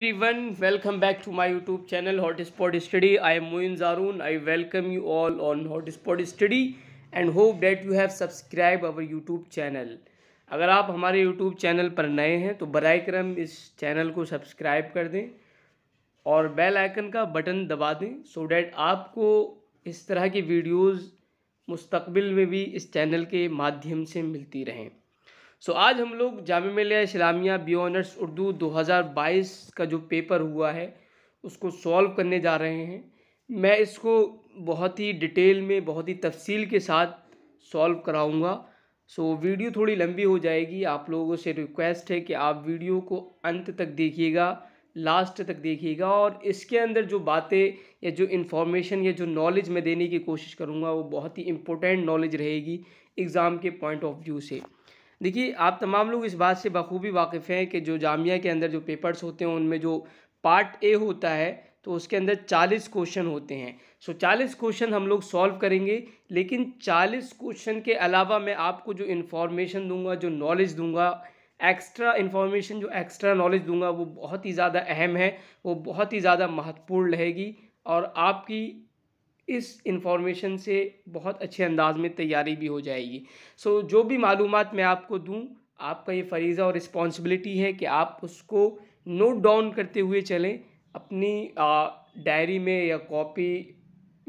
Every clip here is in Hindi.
everyone welcome back to my youtube channel hotspot study i am moin zarun i welcome you all on hotspot study and hope that you have subscribed our youtube channel अगर आप हमारे यूट्यूब चैनल पर नए हैं तो बर करम इस चैनल को सब्सक्राइब कर दें और बेल आइकन का बटन दबा दें सो so डैट आपको इस तरह की वीडियोस मुस्तकबिल में भी इस चैनल के माध्यम से मिलती रहें सो आज हम लोग जाम मिलिया इस्लामिया बी ऑनर्स उर्दू 2022 का जो पेपर हुआ है उसको सॉल्व करने जा रहे हैं मैं इसको बहुत ही डिटेल में बहुत ही तफसील के साथ सॉल्व कराऊंगा सो so, वीडियो थोड़ी लंबी हो जाएगी आप लोगों से रिक्वेस्ट है कि आप वीडियो को अंत तक देखिएगा लास्ट तक देखिएगा और इसके अंदर जो बातें या जो इन्फॉर्मेशन या जो नॉलेज मैं देने की कोशिश करूँगा वो बहुत ही इम्पोर्टेंट नॉलेज रहेगी एग्ज़ाम के पॉइंट ऑफ व्यू से देखिए आप तमाम लोग इस बात से बखूबी वाकिफ़ हैं कि जो जामिया के अंदर जो पेपर्स होते हैं उनमें जो पार्ट ए होता है तो उसके अंदर चालीस क्वेश्चन होते हैं सो चालीस क्वेश्चन हम लोग सॉल्व करेंगे लेकिन चालीस क्वेश्चन के अलावा मैं आपको जो इन्फॉर्मेशन दूंगा जो नॉलेज दूंगा एक्स्ट्रा इन्फॉर्मेशन जो एक्स्ट्रा नॉलेज दूंगा वो बहुत ही ज़्यादा अहम है वो बहुत ही ज़्यादा महत्वपूर्ण रहेगी और आपकी इस इंफॉर्मेशन से बहुत अच्छे अंदाज में तैयारी भी हो जाएगी सो so, जो भी मालूम मैं आपको दूँ आपका ये फरीज़ा और रिस्पॉन्सिबिलिटी है कि आप उसको नोट डाउन करते हुए चलें अपनी डायरी में या कॉपी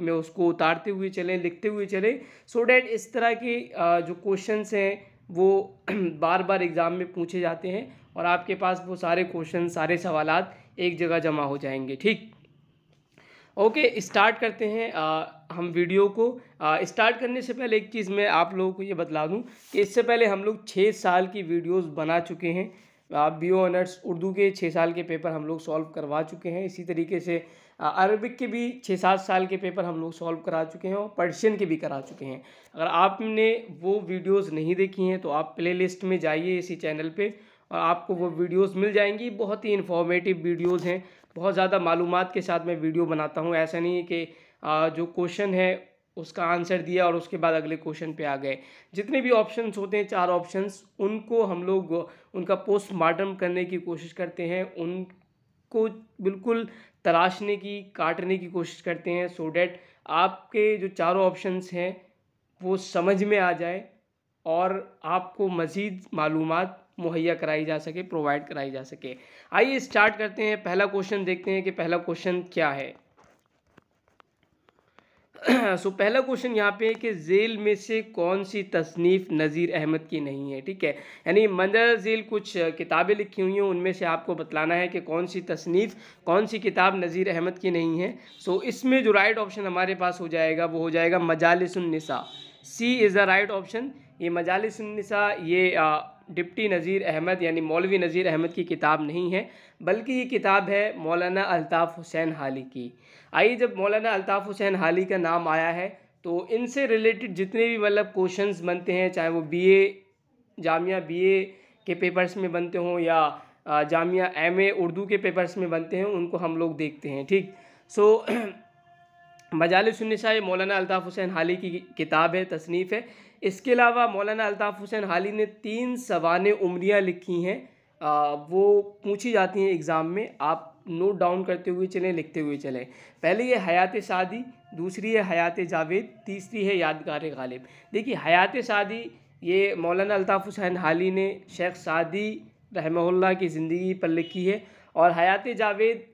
में उसको उतारते हुए चलें लिखते हुए चलें सो so डैट इस तरह के आ, जो क्वेश्चंस हैं वो बार बार एग्ज़ाम में पूछे जाते हैं और आपके पास वो सारे क्वेश्चन सारे सवाल एक जगह जमा हो जाएंगे ठीक ओके स्टार्ट करते हैं आ, हम वीडियो को स्टार्ट करने से पहले एक चीज़ मैं आप लोगों को ये बतला दूं कि इससे पहले हम लोग छः साल की वीडियोस बना चुके हैं आप बी ऑनर्स उर्दू के छः साल के पेपर हम लोग सॉल्व करवा चुके हैं इसी तरीके से अरबिक के भी छः सात साल के पेपर हम लोग सॉल्व करा चुके हैं और पर्शियन के भी करा चुके हैं अगर आपने वो वीडियोस नहीं देखी हैं तो आप प्लेलिस्ट में जाइए इसी चैनल पे और आपको वो वीडियोस मिल जाएंगी बहुत ही इन्फॉर्मेटिव वीडियोस हैं बहुत ज़्यादा मालूम के साथ मैं वीडियो बनाता हूँ ऐसा नहीं है कि जो क्वेश्चन है उसका आंसर दिया और उसके बाद अगले क्वेश्चन पे आ गए जितने भी ऑप्शंस होते हैं चार ऑप्शंस उनको हम लोग उनका पोस्टमार्टम करने की कोशिश करते हैं उनको बिल्कुल तराशने की काटने की कोशिश करते हैं सो डैट आपके जो चारों ऑप्शंस हैं वो समझ में आ जाए और आपको मज़ीद मालूम मुहैया कराई जा सके प्रोवाइड कराई जा सके आइए स्टार्ट करते हैं पहला क्वेश्चन देखते हैं कि पहला क्वेश्चन क्या है सो so, पहला क्वेश्चन यहाँ पे है कि जेल में से कौन सी तसनीफ़ नज़ीर अहमद की नहीं है ठीक है यानी मंदर जेल कुछ किताबें लिखी हुई हैं उनमें से आपको बतलाना है कि कौन सी तसनीफ़ कौन सी किताब नज़ीर अहमद की नहीं है सो so, इसमें जो राइट ऑप्शन हमारे पास हो जाएगा वो हो जाएगा Majalis un Nisa C is the right option ये मजालसनिसा ये आ, डिप्टी नज़ीर अहमद यानी मौलवी नज़ीर अहमद की किताब नहीं है बल्कि ये किताब है मौलाना अल्ताफ़ हुसैन हाली की आइए जब मौलाना अल्ताफ़ हुसैन हाली का नाम आया है तो इनसे रिलेटेड जितने भी मतलब क्वेश्चंस बनते हैं चाहे वो बीए जामिया बीए के पेपर्स में बनते हों या जामिया एमए उर्दू के पेपर्स में बनते हैं उनको हम लोग देखते हैं ठीक सो मजाल सुन्नशा मौलाना अल्ताफ़ हुसैन हाली की किताब है तसनीफ़ है इसके अलावा मौलाना अल्ताफ़ हुसैन हाली ने तीन सवान उमरियाँ लिखी हैं वो पूछी जाती हैं एग्ज़ाम में आप नोट डाउन करते हुए चलें लिखते हुए चलें पहले ये हयात शादी दूसरी है हयात जावेद तीसरी है यादगार गालिब देखिए हयात शादी ये मौलाना अल्ताफ़ हुसैन हाली ने शेख सादी रहमल्ला की ज़िंदगी पर लिखी है और हयात जावेद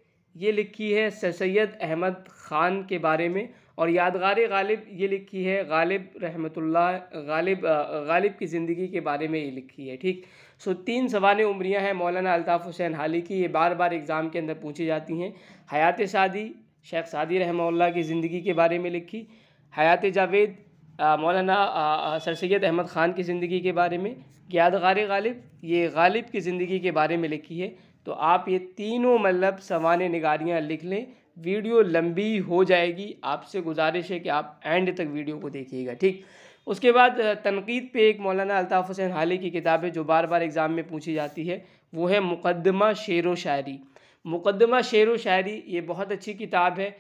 ये लिखी है सर सैद अहमद ख़ान के बारे में और यादगार गालिब ये लिखी है गालिब रहमतुल्ला गालिब गालिब की ज़िंदगी के बारे में ये लिखी है ठीक सो तीन सवान उम्रियाँ हैं मौलाना अल्ताफ़ हुसैन हाली की ये बार बार एग्ज़ाम के अंदर पूछी जाती हैं हयात शादी शेख सादी रहमल्ला की ज़िंदगी के बारे में लिखी हयात जावेद मौलाना सर सैद अहमद ख़ान की ज़िंदगी के बारे में यादगार गालिब ये गालिब की ज़िंदगी के बारे में लिखी है तो आप ये तीनों मतलब सवान नगारियाँ लिख लें वीडियो लंबी हो जाएगी आपसे गुजारिश है कि आप एंड तक वीडियो को देखिएगा ठीक उसके बाद तनकीद पे एक मौलाना अल्ताफ़ हुसैन हाली की किताब है जो बार बार एग्ज़ाम में पूछी जाती है वो है मुकदमा शेर व शायरी मुकदमा शेर व शायरी ये बहुत अच्छी किताब है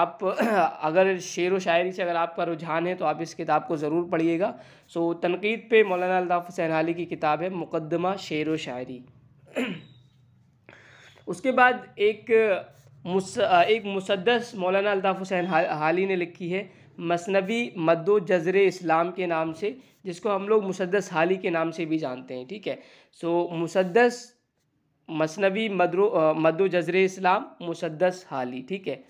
आप अगर शेर व शायरी से अगर आपका रुझान है तो आप इस किताब को ज़रूर पढ़िएगा सो तनकीद पे मौलाना अल्ताफ़ हुसैन हाली की किताब है मुकदमा शेर व शायरी उसके बाद एक मुस एक मुसदस मौलाना अलताफ़ हुसैन हाली ने लिखी है मसनवी मद्दो जजर इस्लाम के नाम से जिसको हम लोग मुसदस हाली के नाम से भी जानते हैं ठीक है सो मुसदस मसनवी मदरो मदो जजर इस्लाम मुसदस हाली ठीक है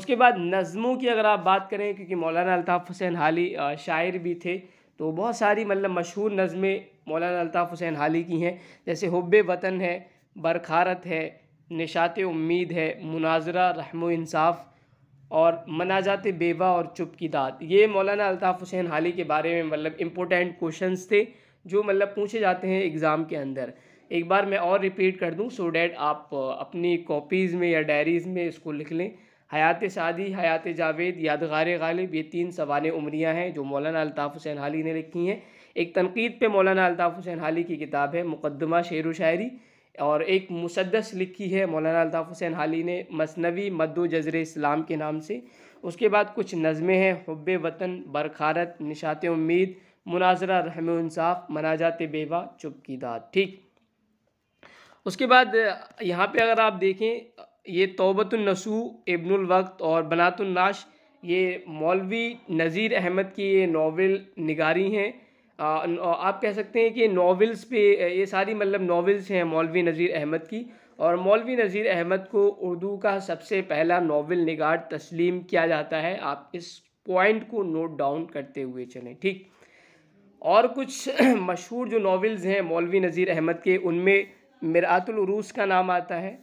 उसके बाद नज़मों की अगर आप बात करें क्योंकि मौलाना अलताफ़ हुसैन हाली शायर भी थे तो बहुत सारी मतलब मशहूर नज़में मौलाना अलताफ़ हुसैन हाली की हैं जैसे हब्ब वतन है बरखारत है निशात उम्मीद है मुनाजरा रहम इंसाफ़ और मनाजात बेवा और चुप की दाद ये मौलाना अलताफ़ हुसैन हाली के बारे में मतलब इम्पोर्टेंट क्वेश्चंस थे जो मतलब पूछे जाते हैं एग्ज़ाम के अंदर एक बार मैं और रिपीट कर दूं सो डैट आप अपनी कॉपीज़ में या डायरीज़ में इसको लिख लें हयात शादी हयात जावेद यादगार गालिब ये तीन सवान उम्रियाँ हैं जो मौलाना अलताफ़ हुसैन हाली ने लिखी हैं एक तनकीद पर मौलाना अलताफ़ हुसैन हाली की किताब है मुकदमा शेर व शायरी और एक मुसदस लिखी है मौलाना अलताफ़ हुसैन हाली ने मसनवी मद्दो जजर इस्लाम के नाम से उसके बाद कुछ नज़में हैं हब्ब वतन बरखारत निशात उम्मीद मुनाजरा रहम इंसाफ मनाजात बेवा चुपकी दात दाद ठीक उसके बाद यहाँ पे अगर आप देखें ये तोबतुलनसू इबनवक्त और बनातुलनाश ये मौलवी नज़ीर अहमद की ये नावल निगारी हैं आप कह सकते हैं कि नावल्स पे ये सारी मतलब नावल्स हैं मौलवी नज़ीर अहमद की और मौलवी नज़ीर अहमद को उर्दू का सबसे पहला नावल निगार तस्लीम किया जाता है आप इस पॉइंट को नोट डाउन करते हुए चलें ठीक और कुछ मशहूर जो नावल्स हैं मौलवी नज़ीर अहमद के उनमें मिरातलूस का नाम आता है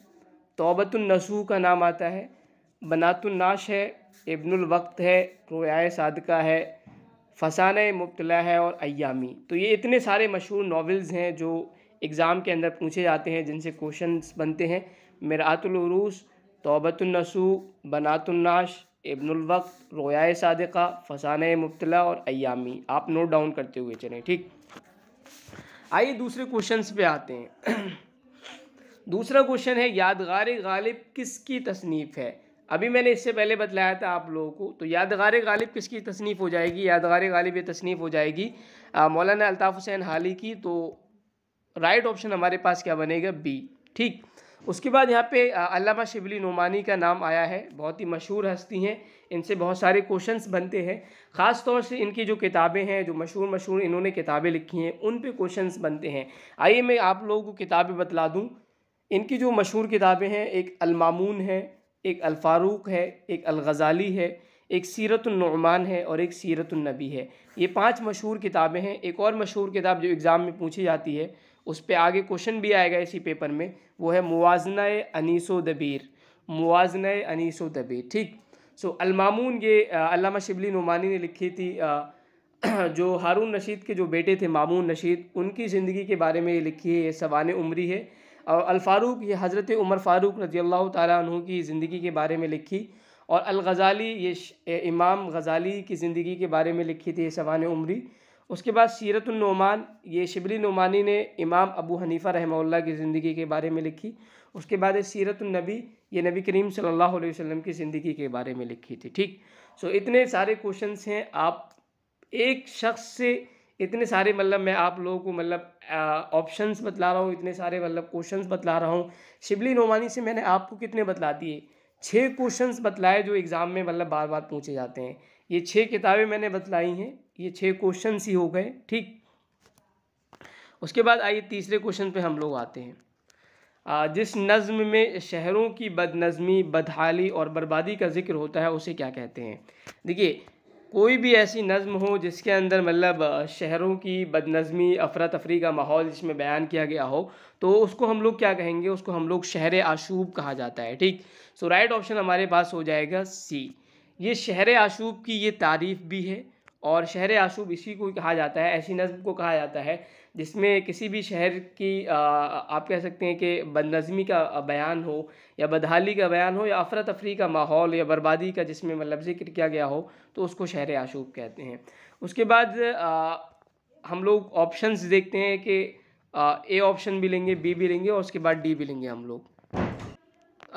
तोबतुलनसू का नाम आता है बनातुलनाश है इब्नुल वक्त है रोयाए सादका है फ़सान मुबतला है और अयामी तो ये इतने सारे मशहूर नावल्स हैं जो एग्ज़ाम के अंदर पूछे जाते हैं जिनसे क्वेश्चंस बनते हैं मरातलूस तोबतुलनसू बनातुलनाश इब्नुलवक्त रोया सदक़ा फ़सान मुबतला और अयामी आप नोट डाउन करते हुए चलें ठीक आइए दूसरे क्वेश्चन पे आते हैं दूसरा क्वेश्चन है यादगार गालिब किसकी तसनीफ़ है अभी मैंने इससे पहले बतलाया था आप लोगों को तो यादगार गालिब किसकी तसनीफ़ हो जाएगी यादगार गालिब ये तसनीफ़ हो जाएगी मौलाना अल्ताफ़ हुसैन हाली की तो राइट ऑप्शन हमारे पास क्या बनेगा बी ठीक उसके बाद यहाँ पे अलामा शिबली नुमानी का नाम आया है बहुत ही मशहूर हस्ती हैं इनसे बहुत सारे क्वेश्चंस बनते हैं ख़ास तौर से इनकी जो किताबें हैं जो मशहूर मशहूर इन्होंने किताबें लिखी हैं उन पे क्वेश्चंस बनते हैं आइए मैं आप लोगों को किताबें बतला दूँ इनकी जो मशहूर किताबें हैं एक अलमामून है एक अलफारूक है एक अलगज़ाली है एक सीरतुलनुमान है और एक सीरतनबी है ये पांच मशहूर किताबें हैं एक और मशहूर किताब जो एग्ज़ाम में पूछी जाती है उस पर आगे क्वेश्चन भी आएगा इसी पेपर में वो है मुवाजना अनीसो दबीर मुवाजना अनीसो दबीर ठीक सो अलमामून ये अलामा शिबली नुमानी ने लिखी थी जो हारून रशीद के जो बेटे थे मामून रशीद उनकी ज़िंदगी के बारे में ये लिखी है ये सवान उम्री है और अलफ़ारूक ये हज़रत उमर फ़ारूक रज़ी अल्लाह तु की ज़िंदगी के बारे में लिखी और अलगज़ाली ये इमाम गज़ाली की ज़िंदगी के बारे में लिखी थी सवान उमरी उसके बाद सीरतुलनुमान ये शिबली नुमानी ने इमाम अबू हनीफ़ा रहमल्ला की ज़िंदगी के बारे में लिखी उसके बाद सीरतुलनबी ये नबी करीम सल्लल्लाहु अलैहि वसल्लम की ज़िंदगी के बारे में लिखी थी ठीक सो इतने सारे क्वेश्चंस हैं आप एक शख्स से इतने सारे मतलब मैं आप लोगों को मतलब ऑप्शंस बतला रहा हूँ इतने सारे मतलब क्वेश्चंस बतला रहा हूँ शिबली नोमानी से मैंने आपको कितने बतला दिए छः क्वेश्चंस बतलाए जो एग्ज़ाम में मतलब बार बार पूछे जाते हैं ये छः किताबें मैंने बतलाई हैं ये छः क्वेश्चन ही हो गए ठीक उसके बाद आइए तीसरे क्वेश्चन पर हम लोग आते हैं जिस नज़म में शहरों की बदनज़मी बदहाली और बर्बादी का जिक्र होता है उसे क्या कहते हैं देखिए कोई भी ऐसी नज़म हो जिसके अंदर मतलब शहरों की बदनज़मी अफरा तफरी का माहौल जिसमें बयान किया गया हो तो उसको हम लोग क्या कहेंगे उसको हम लोग शहर आशूब कहा जाता है ठीक सो राइट ऑप्शन हमारे पास हो जाएगा सी ये शहर आशूब की ये तारीफ़ भी है और शहर आशूब इसी को कहा जाता है ऐसी नज़म को कहा जाता है जिसमें किसी भी शहर की आ, आप कह सकते हैं कि बदनज़मी का बयान हो या बदहाली का बयान हो या अफरा तफरी का माहौल या बर्बादी का जिसमें मतलब जिक्र किया गया हो तो उसको शहर आशूब कहते हैं उसके बाद आ, हम लोग ऑप्शंस देखते हैं कि ए ऑप्शन भी लेंगे बी भी लेंगे और उसके बाद डी भी लेंगे हम लोग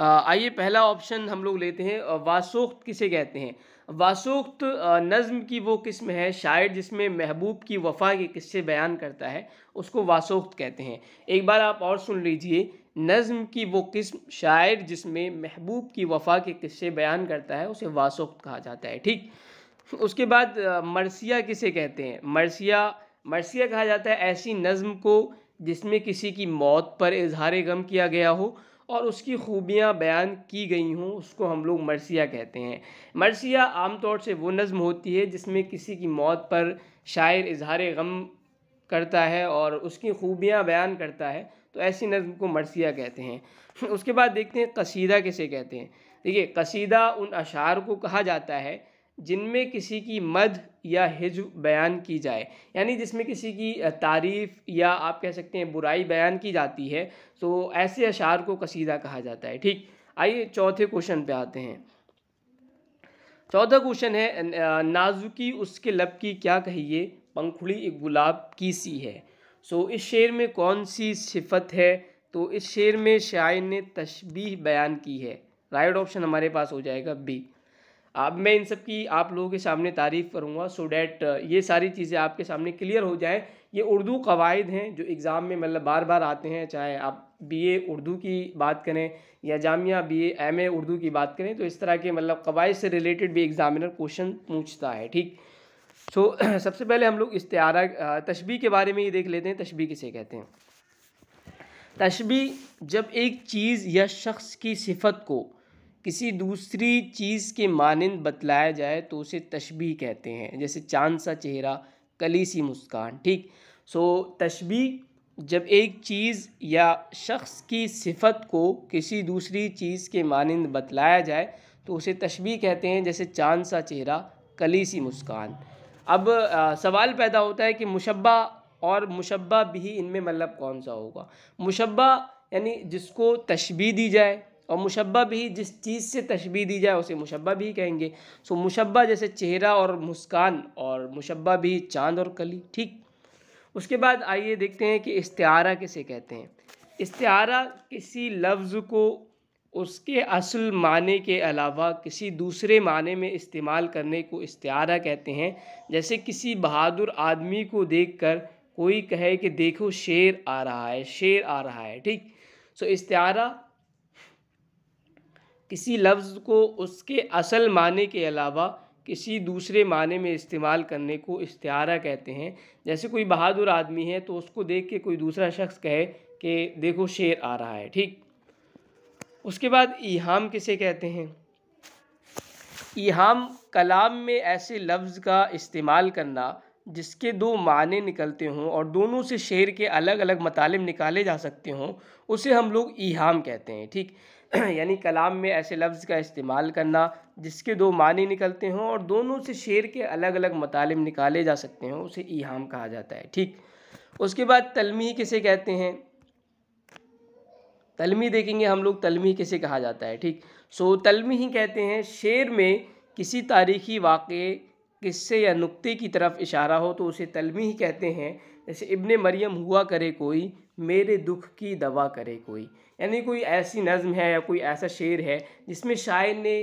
आइए पहला ऑप्शन हम लोग लेते हैं वासोख्त किसे कहते हैं वासोख्त नज़म की वो किस्म है शायर जिसमें महबूब की वफ़ा के किस्से बयान करता है उसको वासोख्त कहते हैं एक बार आप और सुन लीजिए नज़म की वो किस्म शायर जिसमें महबूब की वफ़ा के किस्से बयान करता है उसे वासोख्त कहा जाता है ठीक उसके बाद मरसिया किसे कहते हैं मरसिया मरसिया कहा जाता है ऐसी नज़म को जिसमें किसी की मौत पर इजहार गम किया गया हो और उसकी खूबियाँ बयान की गई हों उसको हम लोग मरसिया कहते हैं मरसिया आम तौर से वो नज़म होती है जिसमें किसी की मौत पर शायर इजहार गम करता है और उसकी खूबियाँ बयान करता है तो ऐसी नज़म को मरसिया कहते हैं उसके बाद देखते हैं कसीदा किसे कहते हैं देखिए कसीदा उन अशार को कहा जाता है जिनमें किसी की मद या हिज बयान की जाए यानी जिसमें किसी की तारीफ़ या आप कह सकते हैं बुराई बयान की जाती है तो ऐसे अशार को कसीदा कहा जाता है ठीक आइए चौथे क्वेश्चन पे आते हैं चौथा क्वेश्चन है नाजुकी उसके लब की क्या कहिए पंखुड़ी एक गुलाब की सी है सो इस शेर में कौन सी सिफत है तो इस शेर में शायर ने तशबीह बयान की है राइट ऑप्शन हमारे पास हो जाएगा बी अब मैं इन सब की आप लोगों के सामने तारीफ़ करूँगा सो डैट uh, ये सारी चीज़ें आपके सामने क्लियर हो जाएँ ये उर्दू कवायद हैं जो एग्ज़ाम में मतलब बार बार आते हैं चाहे आप बीए उर्दू की बात करें या जामिया बीए एमए उर्दू की बात करें तो इस तरह के मतलब कवायद से रिलेटेड भी एग्ज़ामिनर क्वेश्चन पूछता है ठीक सो सबसे पहले हम लोग इस्तारा uh, तशबी के बारे में ये देख लेते हैं तशबी किसे कहते हैं तशबी जब एक चीज़ या शख्स की सिफत को किसी दूसरी चीज़ के मानंद बतलाया जाए तो उसे तशबी कहते हैं जैसे चांद सा चेहरा कली सी मुस्कान ठीक सो तशबी जब एक चीज़ या शख्स की सिफत को किसी दूसरी चीज़ के मानंद बतलाया जाए तो उसे तशबी कहते हैं जैसे चांद सा चेहरा कली सी मुस्कान अब आ, सवाल पैदा होता है कि मुशबा और मुशबा भी इनमें मतलब कौन सा होगा मुशबा यानी जिसको तशबी दी जाए और मुशबा भी जिस चीज़ से तशबी दी जाए उसे मुशबा भी कहेंगे सो मुशबा जैसे चेहरा और मुस्कान और मुशबा भी चांद और कली ठीक उसके बाद आइए देखते हैं कि इस्तारा किसे कहते हैं इस्तारा किसी लफ्ज़ को उसके असल माने के अलावा किसी दूसरे माने में इस्तेमाल करने को इस्तारा कहते हैं जैसे किसी बहादुर आदमी को देखकर कोई कहे कि देखो शेर आ रहा है शेर आ रहा है ठीक सो इस्तारा किसी लफ्ज़ को उसके असल माने के अलावा किसी दूसरे माने में इस्तेमाल करने को इस्तारा कहते हैं जैसे कोई बहादुर आदमी है तो उसको देख के कोई दूसरा शख्स कहे कि देखो शेर आ रहा है ठीक उसके बाद इहाम किसे कहते हैं ईहाम कलाम में ऐसे लफ्ज़ का इस्तेमाल करना जिसके दो माने निकलते हों और दोनों से शेर के अलग अलग मतलब निकाले जा सकते हों उसे हम लोग ईहाम कहते हैं ठीक यानी कलाम में ऐसे लफ्ज़ का इस्तेमाल करना जिसके दो मानी निकलते हों और दोनों से शेर के अलग अलग मतालब निकाले जा सकते हों उसे ईहाम कहा जाता है ठीक उसके बाद तलमी किसे कहते हैं तलमी देखेंगे हम लोग तलमी किसे कहा जाता है ठीक सो तलमी ही कहते हैं शेर में किसी तारीखी वाक़ किस्से या नुक्ते की तरफ इशारा हो तो उसे तलमी ही कहते हैं जैसे इब्ने मरियम हुआ करे कोई मेरे दुख की दवा करे कोई यानी कोई ऐसी नज़म है या कोई ऐसा शेर है जिसमें शायर ने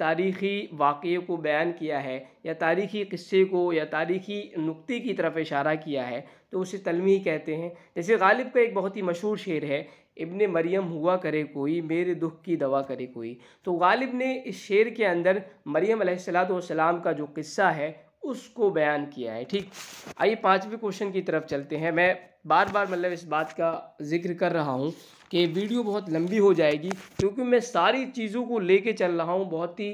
तारीख़ी वाक़े को बयान किया है या तारीख़ी किस्से को या तारीख़ी नुक्ते की तरफ इशारा किया है तो उसे तलमी कहते हैं जैसे गालिब का एक बहुत ही मशहूर शेर है इबन मरियम हुआ करे कोई मेरे दुख की दवा करे कोई तो गालिब ने इस शेर के अंदर मरियम सलाम का जो किस्सा है उसको बयान किया है ठीक आइए पाँचवें क्वेश्चन की तरफ चलते हैं मैं बार बार मतलब इस बात का जिक्र कर रहा हूँ कि वीडियो बहुत लंबी हो जाएगी क्योंकि मैं सारी चीज़ों को लेके चल रहा हूँ बहुत ही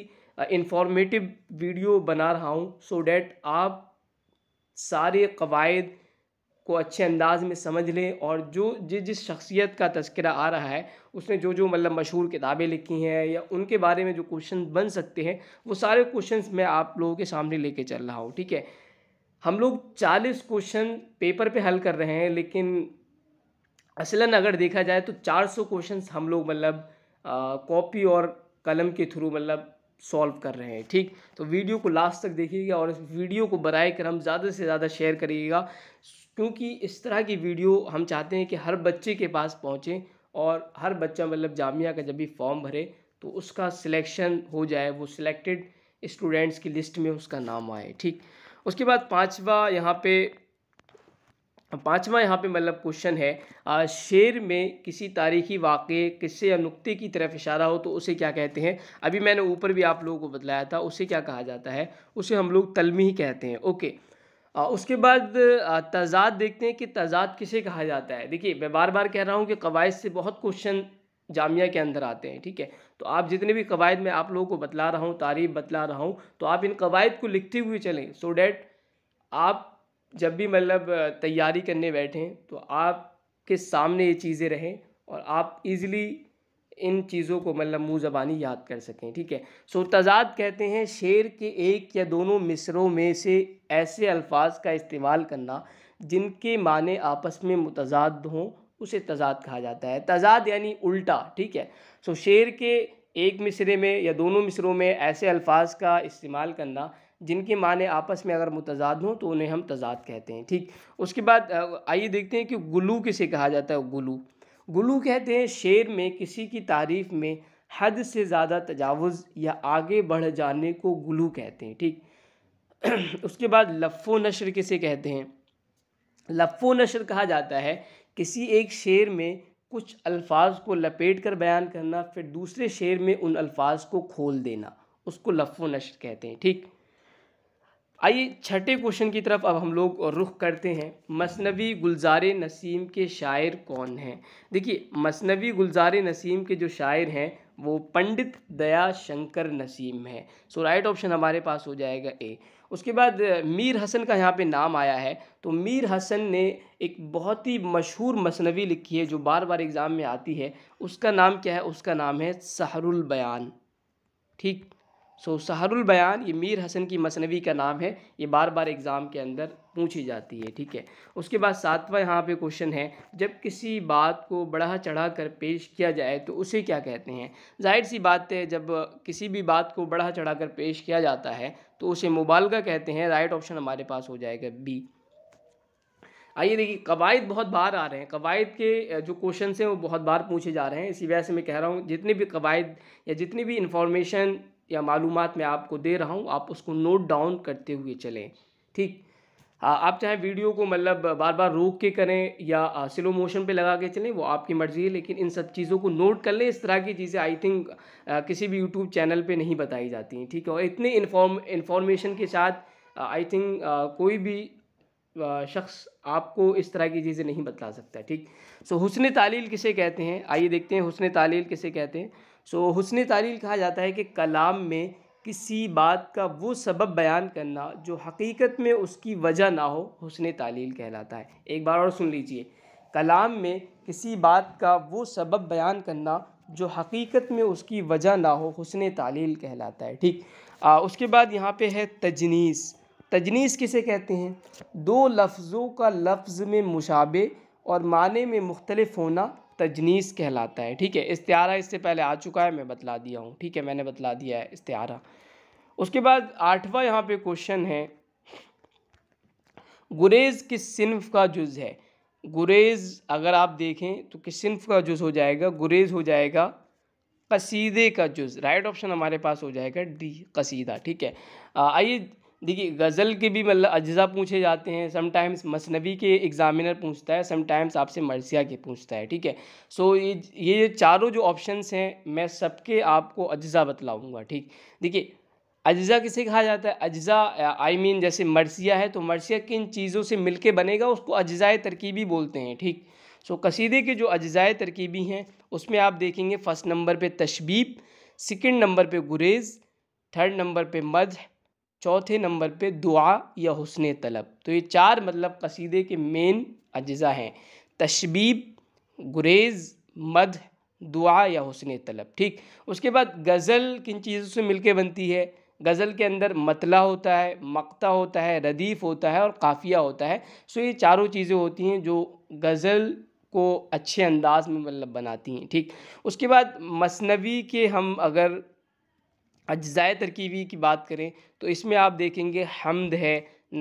इन्फॉर्मेटिव वीडियो बना रहा हूँ सो डैट आप सारे कवायद को अच्छे अंदाज में समझ लें और जो जिस जिस शख्सियत का तस्करा आ रहा है उसने जो जो मतलब मशहूर किताबें लिखी हैं या उनके बारे में जो क्वेश्चन बन सकते हैं वो सारे क्वेश्चन मैं आप लोगों के सामने लेके चल रहा हूँ ठीक है हम लोग चालीस क्वेश्चन पेपर पे हल कर रहे हैं लेकिन असलन अगर देखा जाए तो 400 क्वेश्चन हम लोग मतलब कॉपी और कलम के थ्रू मतलब सॉल्व कर रहे हैं ठीक तो वीडियो को लास्ट तक देखिएगा और इस वीडियो को बर क्रम ज़्यादा से ज़्यादा शेयर करिएगा क्योंकि इस तरह की वीडियो हम चाहते हैं कि हर बच्चे के पास पहुँचे और हर बच्चा मतलब जामिया का जब भी फॉर्म भरे तो उसका सिलेक्शन हो जाए वो सिलेक्टेड स्टूडेंट्स की लिस्ट में उसका नाम आए ठीक उसके बाद पाँचवा यहाँ पे पाँचवा यहाँ पे मतलब क्वेश्चन है आ, शेर में किसी तारीखी वाक्य किस्से या नुक्ते की तरफ इशारा हो तो उसे क्या कहते हैं अभी मैंने ऊपर भी आप लोगों को बतलाया था उसे क्या कहा जाता है उसे हम लोग तलमी कहते हैं ओके आ, उसके बाद तजाद देखते हैं कि तजाद किसे कहा जाता है देखिए मैं बार बार कह रहा हूँ कि कवायद से बहुत क्वेश्चन जामिया के अंदर आते हैं ठीक है तो आप जितने भी कवायद मैं आप लोगों को बतला रहा हूँ तारीफ बतला रहा हूँ तो आप इन कवायद को लिखते हुए चलें सो डैट आप जब भी मतलब तैयारी करने बैठें तो आपके सामने ये चीज़ें रहें और आप इज़िली इन चीज़ों को मतलब मुँह ज़बानी याद कर सकें ठीक है सो तजाद कहते हैं शेर के एक या दोनों मिसरों में से ऐसे अल्फाज का इस्तेमाल करना जिनके माने आपस में मुतजाद हों उसे तजाद कहा जाता है तजाद यानी उल्टा ठीक है सो शेर के एक मिसरे में या दोनों मिसरों में ऐसे अल्फाज का इस्तेमाल करना जिनके माने आपस में अगर मुतजाद हों तो उन्हें हम तजाद कहते हैं ठीक उसके बाद आइए देखते हैं कि गुलू किसे कहा जाता है गुलू गुलू कहते हैं शेर में किसी की तारीफ़ में हद से ज़्यादा तजावज़ या आगे बढ़ जाने को गुलू कहते हैं ठीक उसके बाद लफ़ो नशर किसे कहते हैं लफ़ो नशर कहा जाता है किसी एक शेर में कुछ अल्फाज को लपेट कर बयान करना फिर दूसरे शेर में उन अल्फाज को खोल देना उसको लफ़ो नशर कहते हैं ठीक आइए छठे क्वेश्चन की तरफ अब हम लोग रुख करते हैं मसनवी गुलजार नसीम के शायर कौन हैं देखिए मसनवी गुलजार नसीम के जो शायर हैं वो पंडित दया शंकर नसीम हैं सो राइट ऑप्शन हमारे पास हो जाएगा ए उसके बाद मीर हसन का यहाँ पे नाम आया है तो मीर हसन ने एक बहुत ही मशहूर मसनवी लिखी है जो बार बार एग्ज़ाम में आती है उसका नाम क्या है उसका नाम है सहरुल बयान ठीक सो so, सहारुल बयान ये मीर हसन की मसनवी का नाम है ये बार बार एग्ज़ाम के अंदर पूछी जाती है ठीक है उसके बाद सातवां यहाँ पे क्वेश्चन है जब किसी बात को बढ़ा चढ़ा कर पेश किया जाए तो उसे क्या कहते हैं जाहिर सी बात है जब किसी भी बात को बढ़ा चढ़ा कर पेश किया जाता है तो उसे मुबालगा कहते हैं राइट ऑप्शन हमारे पास हो जाएगा बी आइए देखिए कवायद बहुत बार आ रहे हैं कवायद के जो क्वेश्चन हैं वो बहुत बार पूछे जा रहे हैं इसी वजह से मैं कह रहा हूँ जितनी भी कवायद या जितनी भी इन्फॉर्मेशन या मालूम मैं आपको दे रहा हूँ आप उसको नोट डाउन करते हुए चलें ठीक हाँ, आप चाहे वीडियो को मतलब बार बार रोक के करें या स्लो मोशन पे लगा के चलें वो आपकी मर्ज़ी है लेकिन इन सब चीज़ों को नोट कर लें इस तरह की चीज़ें आई थिंक किसी भी यूट्यूब चैनल पे नहीं बताई जाती हैं ठीक है और इतने इन्फॉर्म इन्फॉर्मेशन के साथ आई थिंक कोई भी शख्स आपको इस तरह की चीज़ें नहीं बता सकता ठीक सो so, हुसन तालील किसे कहते हैं आइए देखते हैं हुसन तालील किसे कहते हैं सो हुसन तालील कहा जाता है कि कलाम में किसी बात का वो सबब बयान करना जो हकीकत में उसकी वजह ना हो हुसन तालील कहलाता है एक बार और सुन लीजिए कलाम में किसी बात का वो सबब बयान करना जो हकीकत में उसकी वजह ना हो हुसन तालील कहलाता है ठीक आ, उसके बाद यहाँ पे है तजनीस तजनीस किसे कहते हैं दो लफ्ज़ों का लफ्ज़ में मुशाबे और माने में मुख्तलफ होना तजनीस कहलाता है ठीक है इस्तारा इससे पहले आ चुका है मैं बतला दिया हूँ ठीक है मैंने बतला दिया है इस्तारा उसके बाद आठवां यहाँ पे क्वेश्चन है गुरेज किस सिनफ का जुज़ है गुरेज अगर आप देखें तो किस सिनफ का जुज़ हो जाएगा गुरेज हो जाएगा कसीदे का जुज़ राइट ऑप्शन हमारे पास हो जाएगा डी कसीदा ठीक है आइए देखिए गज़ल के भी मतलब अज्जा पूछे जाते हैं समटाइम्स मसनबी के एग्ज़ामिनर पूछता है समटाइम्स आपसे मरसिया के पूछता है ठीक है सो ये ये चारों जो ऑप्शंस हैं मैं सबके आपको अज्जा बतलाऊँगा ठीक देखिए अज्जा किसे कहा जाता है अज्जा आई मीन जैसे मरसिया है तो मरसिया किन चीज़ों से के बनेगा उसको अज्जाए तरकीबी बोलते हैं ठीक सो so, कसीदे के जो अज्जाए तरकीबी हैं उसमें आप देखेंगे फ़र्स्ट नंबर पे तशबीब सेकंड नंबर पे गुरेज़ थर्ड नंबर पे मज चौथे नंबर पे दुआ या हुसन तलब तो ये चार मतलब कसीदे के मेन अज्जा हैं तशबीब गुरेज़ मद दुआ या हुसन तलब ठीक उसके बाद गज़ल किन चीज़ों से मिलके बनती है गज़ल के अंदर मतला होता है मक्ता होता है रदीफ़ होता है और काफ़िया होता है सो ये चारों चीज़ें होती हैं जो गज़ल को अच्छे अंदाज में मतलब बनाती हैं ठीक उसके बाद मसनवी के हम अगर अज्ज़ाए तरकीबी की बात करें तो इसमें आप देखेंगे हमद है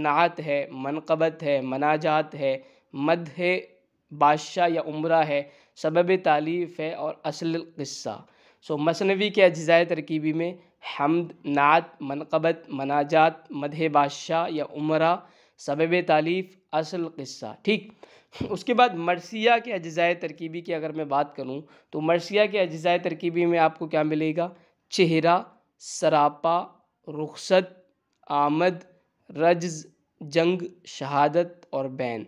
नात है मनकबत है मनाजात है मद है बादशाह या उम्र है सबब तालीफ़ है और असल क़स्सा सो मसनवी के अज्ज़ाए तरकीबी में हमद नात मनकबत मनाजात मदह बादशाह या उम्र सबब तालीफ़ असल क़स्सा ठीक उसके बाद मरसिया के अज्ज़ाए तरकीबी की अगर मैं बात करूँ तो मरसिया के अज्ज़ाए तरकीबी में आपको क्या मिलेगा चेहरा सरापा रुखसत आमद रज्ज़ जंग शहादत और बैन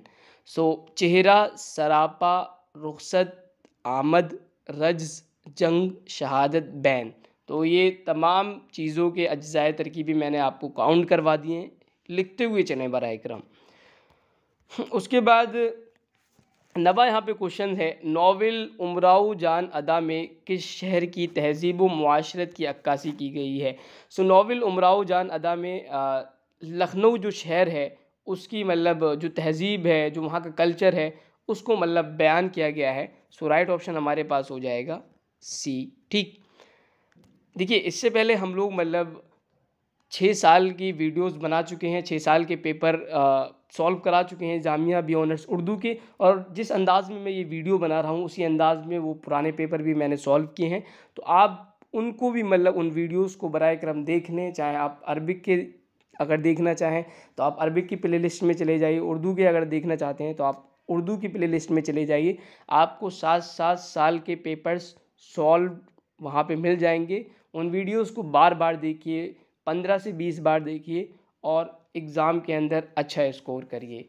सो चेहरा सरापा रुखसत आमद रज्ज़ जंग शहादत बैन तो ये तमाम चीज़ों के अज्जाए तरकीबी मैंने आपको काउंट करवा दिए लिखते हुए चले बर करम उसके बाद नवा यहाँ पे क्वेश्चन है नावल उमराऊ जान अदा में किस शहर की तहजीब माशरत की अक्कासी की गई है सो नावल उमराऊ जान अदा में लखनऊ जो शहर है उसकी मतलब जो तहजीब है जो वहाँ का कल्चर है उसको मतलब बयान किया गया है सो राइट ऑप्शन हमारे पास हो जाएगा सी ठीक देखिए इससे पहले हम लोग मतलब छः साल की वीडियोस बना चुके हैं छः साल के पेपर सॉल्व करा चुके हैं जामिया बी ऑनर्स उर्दू के और जिस अंदाज़ में मैं ये वीडियो बना रहा हूँ उसी अंदाज़ में वो पुराने पेपर भी मैंने सॉल्व किए हैं तो आप उनको भी मतलब उन वीडियोस को बर करम देख लें चाहे आप अरबिक के अगर देखना चाहें तो आप अरबिक की प्ले में चले जाइए उर्दू के अगर देखना चाहते हैं तो आप उर्दू की प्ले में चले जाइए आपको सात सात साल के पेपर्स सॉल्व वहाँ पर मिल जाएंगे उन वीडियोज़ को बार बार देखिए पंद्रह से बीस बार देखिए और एग्ज़ाम के अंदर अच्छा स्कोर करिए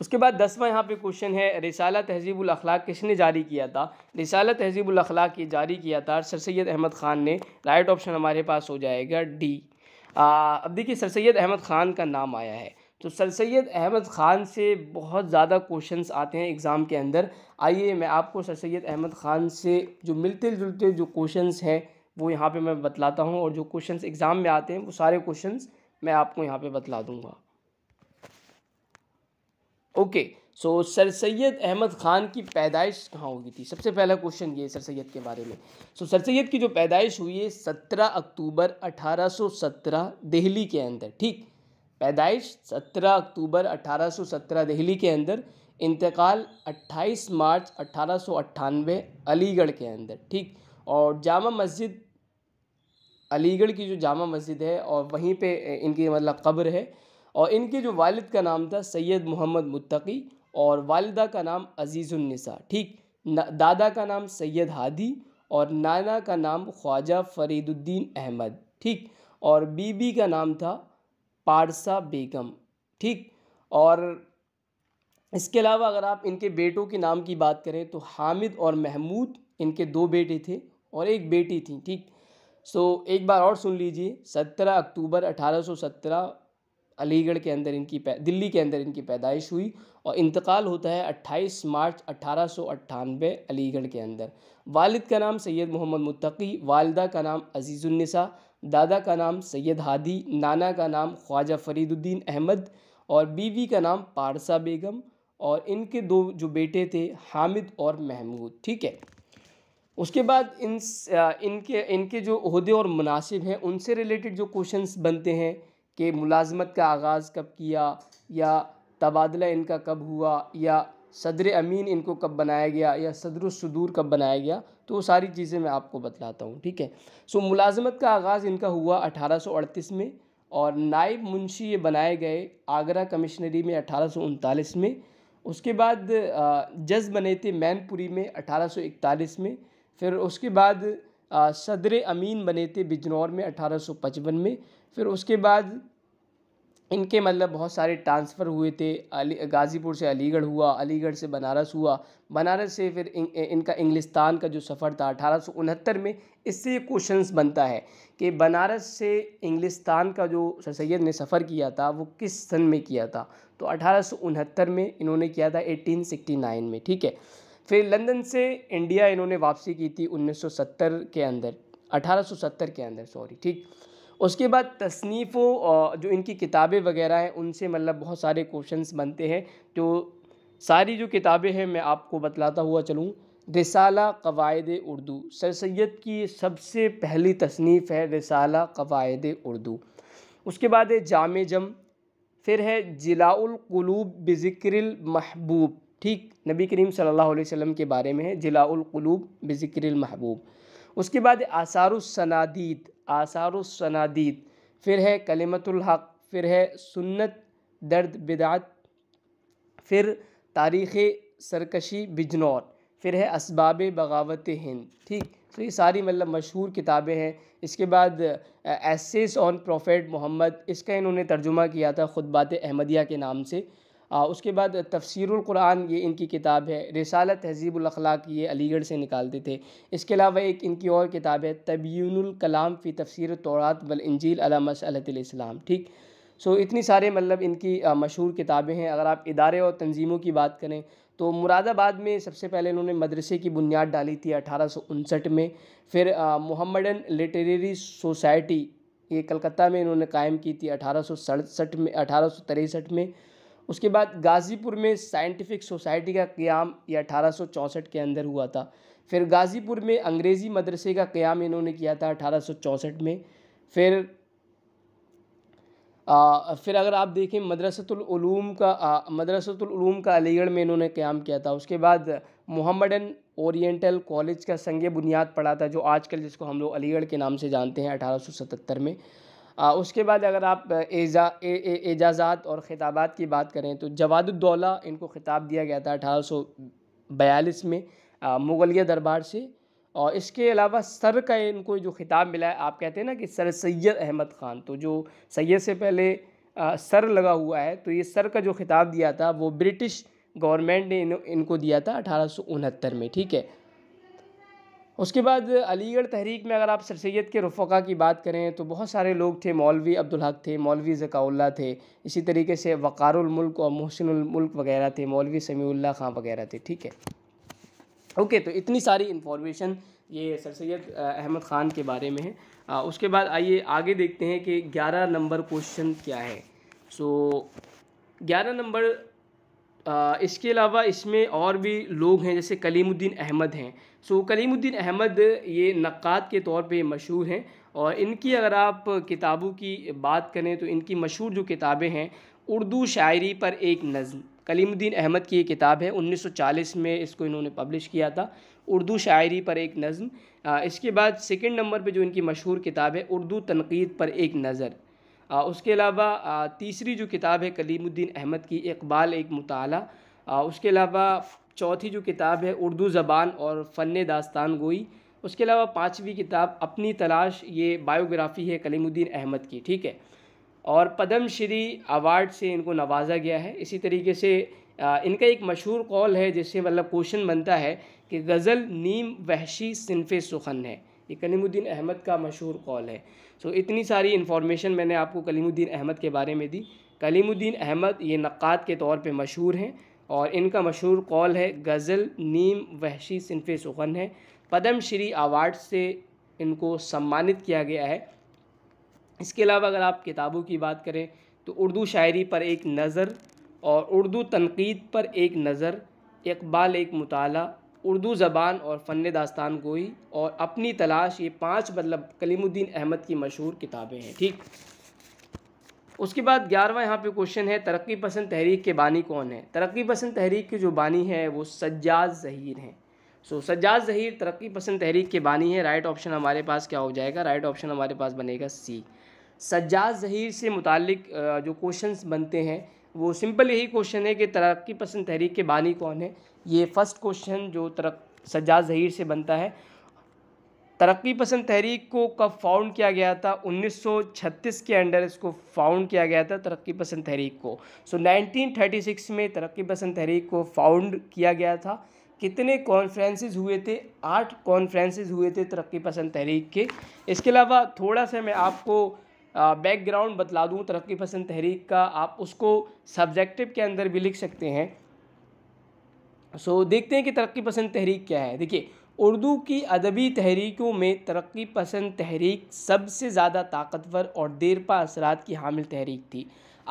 उसके बाद दसवां यहाँ पे क्वेश्चन है रिसाला तहजीबुल अखलाक किसने जारी किया था रिसाला तहजीबुल अखलाक ये जारी किया था सर सैद अहमद ख़ान ने राइट ऑप्शन हमारे पास हो जाएगा डी अब देखिए सर सैद अहमद ख़ान का नाम आया है तो सर सैद अहमद ख़ान से बहुत ज़्यादा क्वेश्चंस आते हैं एग्ज़ाम के अंदर आइए मैं आपको सर सैद अहमद ख़ान से जो मिलते जुलते जो क्वेश्चंस हैं वो यहाँ पे मैं बतलाता हूँ और जो क्वेश्चंस एग्ज़ाम में आते हैं वो सारे क्वेश्चंस मैं आपको यहाँ पे बतला दूँगा okay so Sir Syed Ahmad Khan की पैदाइश कहाँ हुई थी सबसे पहला क्वेश्चन ये सर सैद के बारे में सो so, सर सैद की जो पैदाइश हुई है सत्रह अक्टूबर अठारह सौ सत्रह दिल्ली के अंदर ठीक पैदाइश सत्रह अक्टूबर अठारह सौ सत्रह दिल्ली के अंदर इंतकाल अट्ठाईस मार्च अट्ठारह सौ अट्ठानवे अलीगढ़ के अंदर ठीक और जामा मस्जिद अलीगढ़ की जो जामा मस्जिद है और वहीं पे इनकी मतलब कब्र है और इनके जो वालिद का नाम था सैयद मोहम्मद मुत्तकी और वालदा का नाम अजीज़ुलनिसा ठीक दादा का नाम सैयद हादी और नाना का नाम ख्वाजा फरीदुद्दीन अहमद ठीक और बीबी का नाम था पारसा बेगम ठीक और इसके अलावा अगर आप इनके बेटों के नाम की बात करें तो हामिद और महमूद इनके दो बेटे थे और एक बेटी थी ठीक सो so, एक बार और सुन लीजिए सत्रह अक्टूबर अठारह अलीगढ़ के अंदर इनकी दिल्ली के अंदर इनकी पैदाइश हुई और इंतकाल होता है 28 मार्च अट्ठारह अलीगढ़ के अंदर वालिद का नाम सैयद मोहम्मद मुतकी वालदा का नाम अजीज़ुलनिसा दादा का नाम सैयद हादी नाना का नाम ख्वाजा फरीदुद्दीन अहमद और बीवी का नाम पारसा बेगम और इनके दो जो बेटे थे हामिद और महमूद ठीक है उसके बाद इन इनके इनके जो अहदे और मुनासिब हैं उनसे रिलेटेड जो क्वेश्चंस बनते हैं कि मुलाजमत का आगाज़ कब किया या तबादला इनका कब हुआ या सदर अमीन इनको कब बनाया गया या सदर सदूर कब बनाया गया तो वो सारी चीज़ें मैं आपको बतलाता हूँ ठीक है सो मुलाजमत का आगाज़ इनका हुआ 1838 में और नायब मुंशी ये बनाए गए आगरा कमिश्नरी में अठारह में उसके बाद जज बने थे मैनपुरी में इकतालीस में फिर उसके बाद सदर अमीन बने थे बिजनौर में अठारह में फिर उसके बाद इनके मतलब बहुत सारे ट्रांसफ़र हुए थे अली गाज़ीपुर से अलीगढ़ हुआ अलीगढ़ से बनारस हुआ बनारस से फिर इन, इनका इंग्लिस्तान का जो सफ़र था अठारह में इससे क्वेश्चंस बनता है कि बनारस से इंग्लिस्तान का जो सर सैद ने सफ़र किया था वो किस सन में किया था तो अठारह में इन्होंने किया था एटीन में ठीक है फिर लंदन से इंडिया इन्होंने वापसी की थी 1970 के अंदर 1870 के अंदर सॉरी ठीक उसके बाद तसनीफ़ों जो इनकी किताबें वगैरह हैं उनसे मतलब बहुत सारे क्वेश्चंस बनते हैं जो सारी जो किताबें हैं मैं आपको बतलाता हुआ चलूँ रिसाला कवायद उर्दू सर सैद की सबसे पहली तसनीफ़ है रिसाला कवायद उर्दू उसके बाद है जाम जम फिर है जिलाउलकलूब बज़िक्रिल महबूब ठीक नबी करीम सल्लल्लाहु अलैहि वसल्लम के बारे में है ज़िलाउलूब बज़िक्र महबूब उसके बाद आसारसनादीद आसारसनादीद फिर है हक फिर है सुन्नत दर्द बिदात फिर तारीख़ सरकशी बिजनौर फिर है इसबाब बगावत हिंद ठीक तो ये सारी मतलब मशहूर किताबें हैं इसके बाद एसेस ऑन प्रोफेट मोहम्मद इसका इन्होंने तर्जुमा किया था ख़ुदबात अहमदिया के नाम से उसके बाद तफसरक़ुरान ये इनकी किताब है रिसालत तहजीबुलखलाक ये अलीगढ़ से निकालते थे इसके अलावा एक इनकी और किताब है तबीनकलाम फ़ी तफसर तौरात वल इंजील अलमसलतम ठीक सो इतनी सारे मतलब इनकी मशहूर किताबें हैं अगर आप इदारे और तंजीमों की बात करें तो मुरादाबाद में सबसे पहले इन्होंने मदरसे की बुनियाद डाली थी अठारह में फिर मोहम्मदन लिटरेरी सोसाइटी ये कलकत्ता में इन्होंने कायम की थी अठारह में अठारह में उसके बाद गाज़ीपुर में साइंटिफिक सोसाइटी का क़्याम ये अठारह के अंदर हुआ था फिर गाज़ीपुर में अंग्रेज़ी मदरसे का क़्याम इन्होंने किया था अठारह में फिर आ, फिर अगर आप देखें मदरसतलूम का मदरसतलूम का अलीगढ़ में इन्होंने क़्याम किया था उसके बाद मोहम्मदन ओरिएंटल कॉलेज का संग बुनियाद पड़ा था जो आजकल जिसको हम लोग अलीगढ़ के नाम से जानते हैं अठारह में उसके बाद अगर आप एजा एजाज़ात और ख़िताबात की बात करें तो जवादुद्दौला इनको ख़िताब दिया गया था अठारह सौ बयालीस में मुग़लिया दरबार से और इसके अलावा सर का इनको जो ख़िताब मिला है आप कहते हैं ना कि सर सैद अहमद ख़ान तो जो सैद से पहले आ, सर लगा हुआ है तो ये सर का जो ख़िताब दिया था वो ब्रिटिश गवर्नमेंट ने इन, इनको दिया था अठारह में ठीक है उसके बाद अलीगढ़ तहरीक में अगर आप सर सैद के रफ़ा की बात करें तो बहुत सारे लोग थे मौलवी हक थे मौलवी ज़काउल्ला थे इसी तरीके से वक़ारमल्क और मुल्क वगैरह थे मौलवी समीउल्ला खां वगैरह थे ठीक है ओके तो इतनी सारी इन्फॉर्मेशन ये सर सैद अहमद ख़ान के बारे में है आ, उसके बाद आइए आगे देखते हैं कि ग्यारह नंबर क्वेश्चन क्या है सो ग्यारह नंबर इसके अलावा इसमें और भी लोग हैं जैसे कलीमुद्दीन अहमद हैं सो कलीमुद्दीन अहमद ये नक़ात के तौर पे मशहूर हैं और इनकी अगर आप किताबों की बात करें तो इनकी मशहूर जो किताबें हैं उर्दू शायरी पर एक नज़म कलीमुद्दीन अहमद की ये किताब है 1940 में इसको इन्होंने पब्लिश किया था उर्दू शायरी पर एक नज़म इसके बाद सेकेंड नंबर पर जो इनकी मशहूर किताब है उर्दू तनकीद पर एक नज़र उसके अलावा तीसरी जो किताब है कलीमुद्दीन अहमद की इकबाल एक मताल उसके अलावा चौथी जो किताब है उर्दू ज़बान और फ़न दास्तान गोई उसके अलावा पाँचवीं किताब अपनी तलाश ये बायोग्राफ़ी है कलीमुद्दीन अहमद की ठीक है और पदम श्री अवार्ड से इनको नवाजा गया है इसी तरीके से इनका एक मशहूर कॉल है जिससे मतलब क्वेश्चन बनता है कि गज़ल नीम वहशी सिनफ़ सुखन है ये कलीमुद्दीन अहमद का मशहूर कौल है सो so, इतनी सारी इन्फॉर्मेशन मैंने आपको कलीमुद्दीन अहमद के बारे में दी कलीमुद्दीन अहमद ये नक़ात के तौर पर मशहूर हैं और इनका मशहूर कौल है गज़ल नीम वहशी सिनफ़ सुखन है पदम श्री अवार्ड से इनको सम्मानित किया गया है इसके अलावा अगर आप किताबों की बात करें तो उर्दू शायरी पर एक नज़र और उर्दू तनकीद पर एक नज़र इकबाल एक, एक मुताला उर्दू ज़बान और फ़न दास्तान गोई और अपनी तलाश ये पाँच मतलब कलीमुद्दीन अहमद की मशहूर किताबें हैं ठीक उसके बाद ग्यारहवा यहाँ पे क्वेश्चन है तरक्की पसंद तहरीक के बानी कौन है तरक्की पसंद तहरीक के जो बानी है वो सज्जाद जहीर हैं सो so, सज्जाद जहीर तरक्की पसंद तहरीक के बानी है राइट ऑप्शन हमारे पास क्या हो जाएगा राइट ऑप्शन हमारे पास बनेगा सी सज्जाद जहीर से मुतक जो क्वेश्चन बनते हैं वो सिंपल यही क्वेश्चन है कि तरक्की पसंद तहरीक के बानी कौन है ये फर्स्ट क्वेश्चन जो तरक् सज्जा जहीर से बनता है तरक्की पसंद तहरीक को कब फाउंड किया गया था 1936 के अंडर इसको फाउंड किया गया था तरक्की पसंद तहरीक को सो so, 1936 में तरक्की पसंद तहरीक को फाउंड किया गया था कितने कॉन्फ्रेंसेस हुए थे आठ कॉन्फ्रेंसेस हुए थे तरक्की पसंद तहरीक के इसके अलावा थोड़ा सा मैं आपको बैकग्राउंड बतला दूँ तरक्की पसंद तहरीक का आप उसको सब्जेक्टिव के अंदर भी लिख सकते हैं सो देखते हैं कि तरक्की पसंद तहरीक क्या है देखिए उर्दू की अदबी तहरीकों में तरक्की पसंद तहरीक सबसे ज़्यादा ताकतवर और देरपा असरात की हामिल तहरीक थी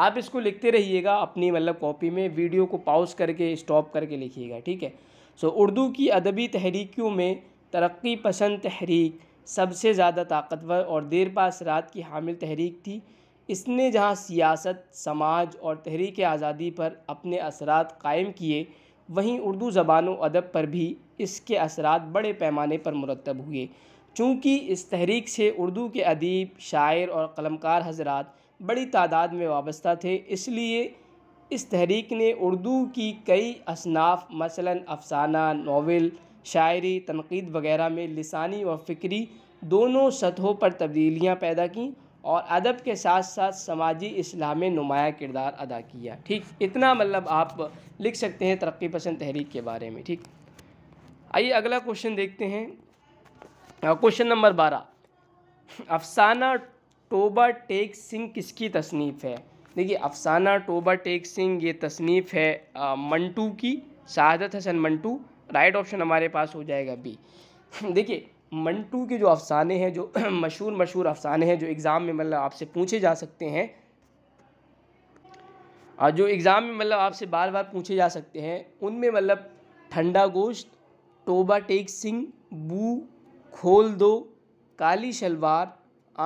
आप इसको लिखते रहिएगा अपनी मतलब कॉपी में वीडियो को पॉज करके स्टॉप करके लिखिएगा ठीक है सो उर्दू की अदबी तहरीकों में तरक्की पसंद तहरीक सबसे ज़्यादा ताकतवर और देरपा असरात की हामिल तहरीक थी इसने जहाँ सियासत समाज और तहरीक आज़ादी पर अपने असरात कायम किए वहीं उर्दू ज़बान व अदब पर भी इसके असरा बड़े पैमाने पर मुरतब हुए चूँकि इस तहरीक से उर्दू के अदीब शायर और कलमकार हजरात बड़ी तादाद में वाबस्ता थे इसलिए इस तहरीक ने उर्दू की कई असनाफ मसलन अफसाना नावल शायरी तनकीद वगैरह में लसानी और फ़िक्री दोनों सतहों पर तब्दीलियाँ पैदा की और अदब के साथ साथ समाजी इस्लाम में नुमाया किरदार अदा किया ठीक इतना मतलब आप लिख सकते हैं तरक्की पसंद तहरीक के बारे में ठीक आइए अगला क्वेश्चन देखते हैं क्वेश्चन नंबर बारह अफसाना टोबा टेक सिंह किसकी तसनीफ़ है देखिए अफसाना टोबा टेक सिंह ये तसनीफ़ है मंटू की शहादत हसन मंटू राइट ऑप्शन हमारे पास हो जाएगा बी देखिए मंटू के जो अफसाने हैं जो मशहूर मशहूर अफसाने हैं जो एग्ज़ाम में मतलब आपसे पूछे जा सकते हैं और जो एग्ज़ाम में मतलब आपसे बार बार पूछे जा सकते हैं उनमें मतलब ठंडा गोश्त टोबा टेक सिंह बू खोल दो काली शलवार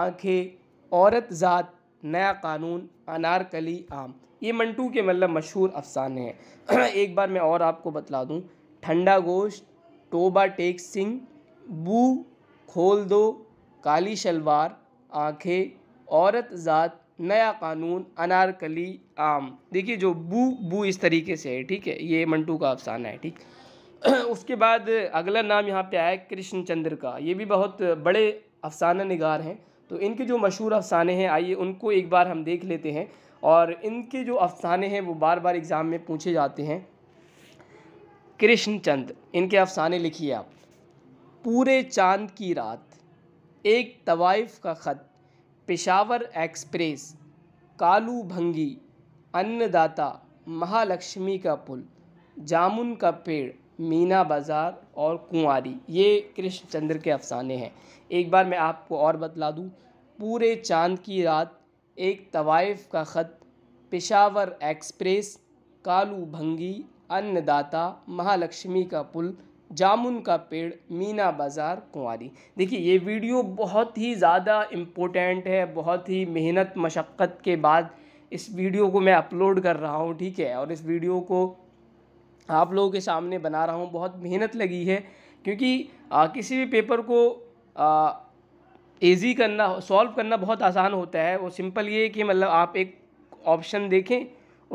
आंखें औरत ज़ात नया कानून अनारकली आम ये मंटू के मतलब मशहूर अफसाने हैं एक बार मैं और आपको बतला दूँ ठंडा गोश्त टोबा टेक सिंह बू खोल दो काली शलवार आँखें औरत ज़ात नया कानून अनारकली आम देखिए जो बू बू इस तरीके से है ठीक है ये मंटू का अफसाना है ठीक उसके बाद अगला नाम यहाँ पे आया कृष्ण चंद्र का ये भी बहुत बड़े अफसाना निगार हैं तो इनके जो मशहूर अफसाने हैं आइए उनको एक बार हम देख लेते हैं और इनके जो अफसाने हैं वो बार बार एग्ज़ाम में पूछे जाते हैं कृष्णचंद इनके अफसाने लिखिए आप पूरे चांद की रात एक तवाइफ का ख़त पेशावर एक्सप्रेस कालू भंगी अन्नदाता महालक्ष्मी का पुल जामुन का पेड़ मीना बाज़ार और कुंवारी ये कृष्ण चंद्र के अफसाने हैं एक बार मैं आपको और बतला दूँ पूरे चांद की रात एक तवाइफ का ख़त पेशावर एक्सप्रेस कालू भंगी अन्नदाता महालक्ष्मी का पुल जामुन का पेड़ मीना बाज़ार कुंवारी देखिए ये वीडियो बहुत ही ज़्यादा इम्पोर्टेंट है बहुत ही मेहनत मशक्क़त के बाद इस वीडियो को मैं अपलोड कर रहा हूँ ठीक है और इस वीडियो को आप लोगों के सामने बना रहा हूँ बहुत मेहनत लगी है क्योंकि आ, किसी भी पेपर को ईजी करना सॉल्व करना बहुत आसान होता है वो सिंपल ये कि मतलब आप एक ऑप्शन देखें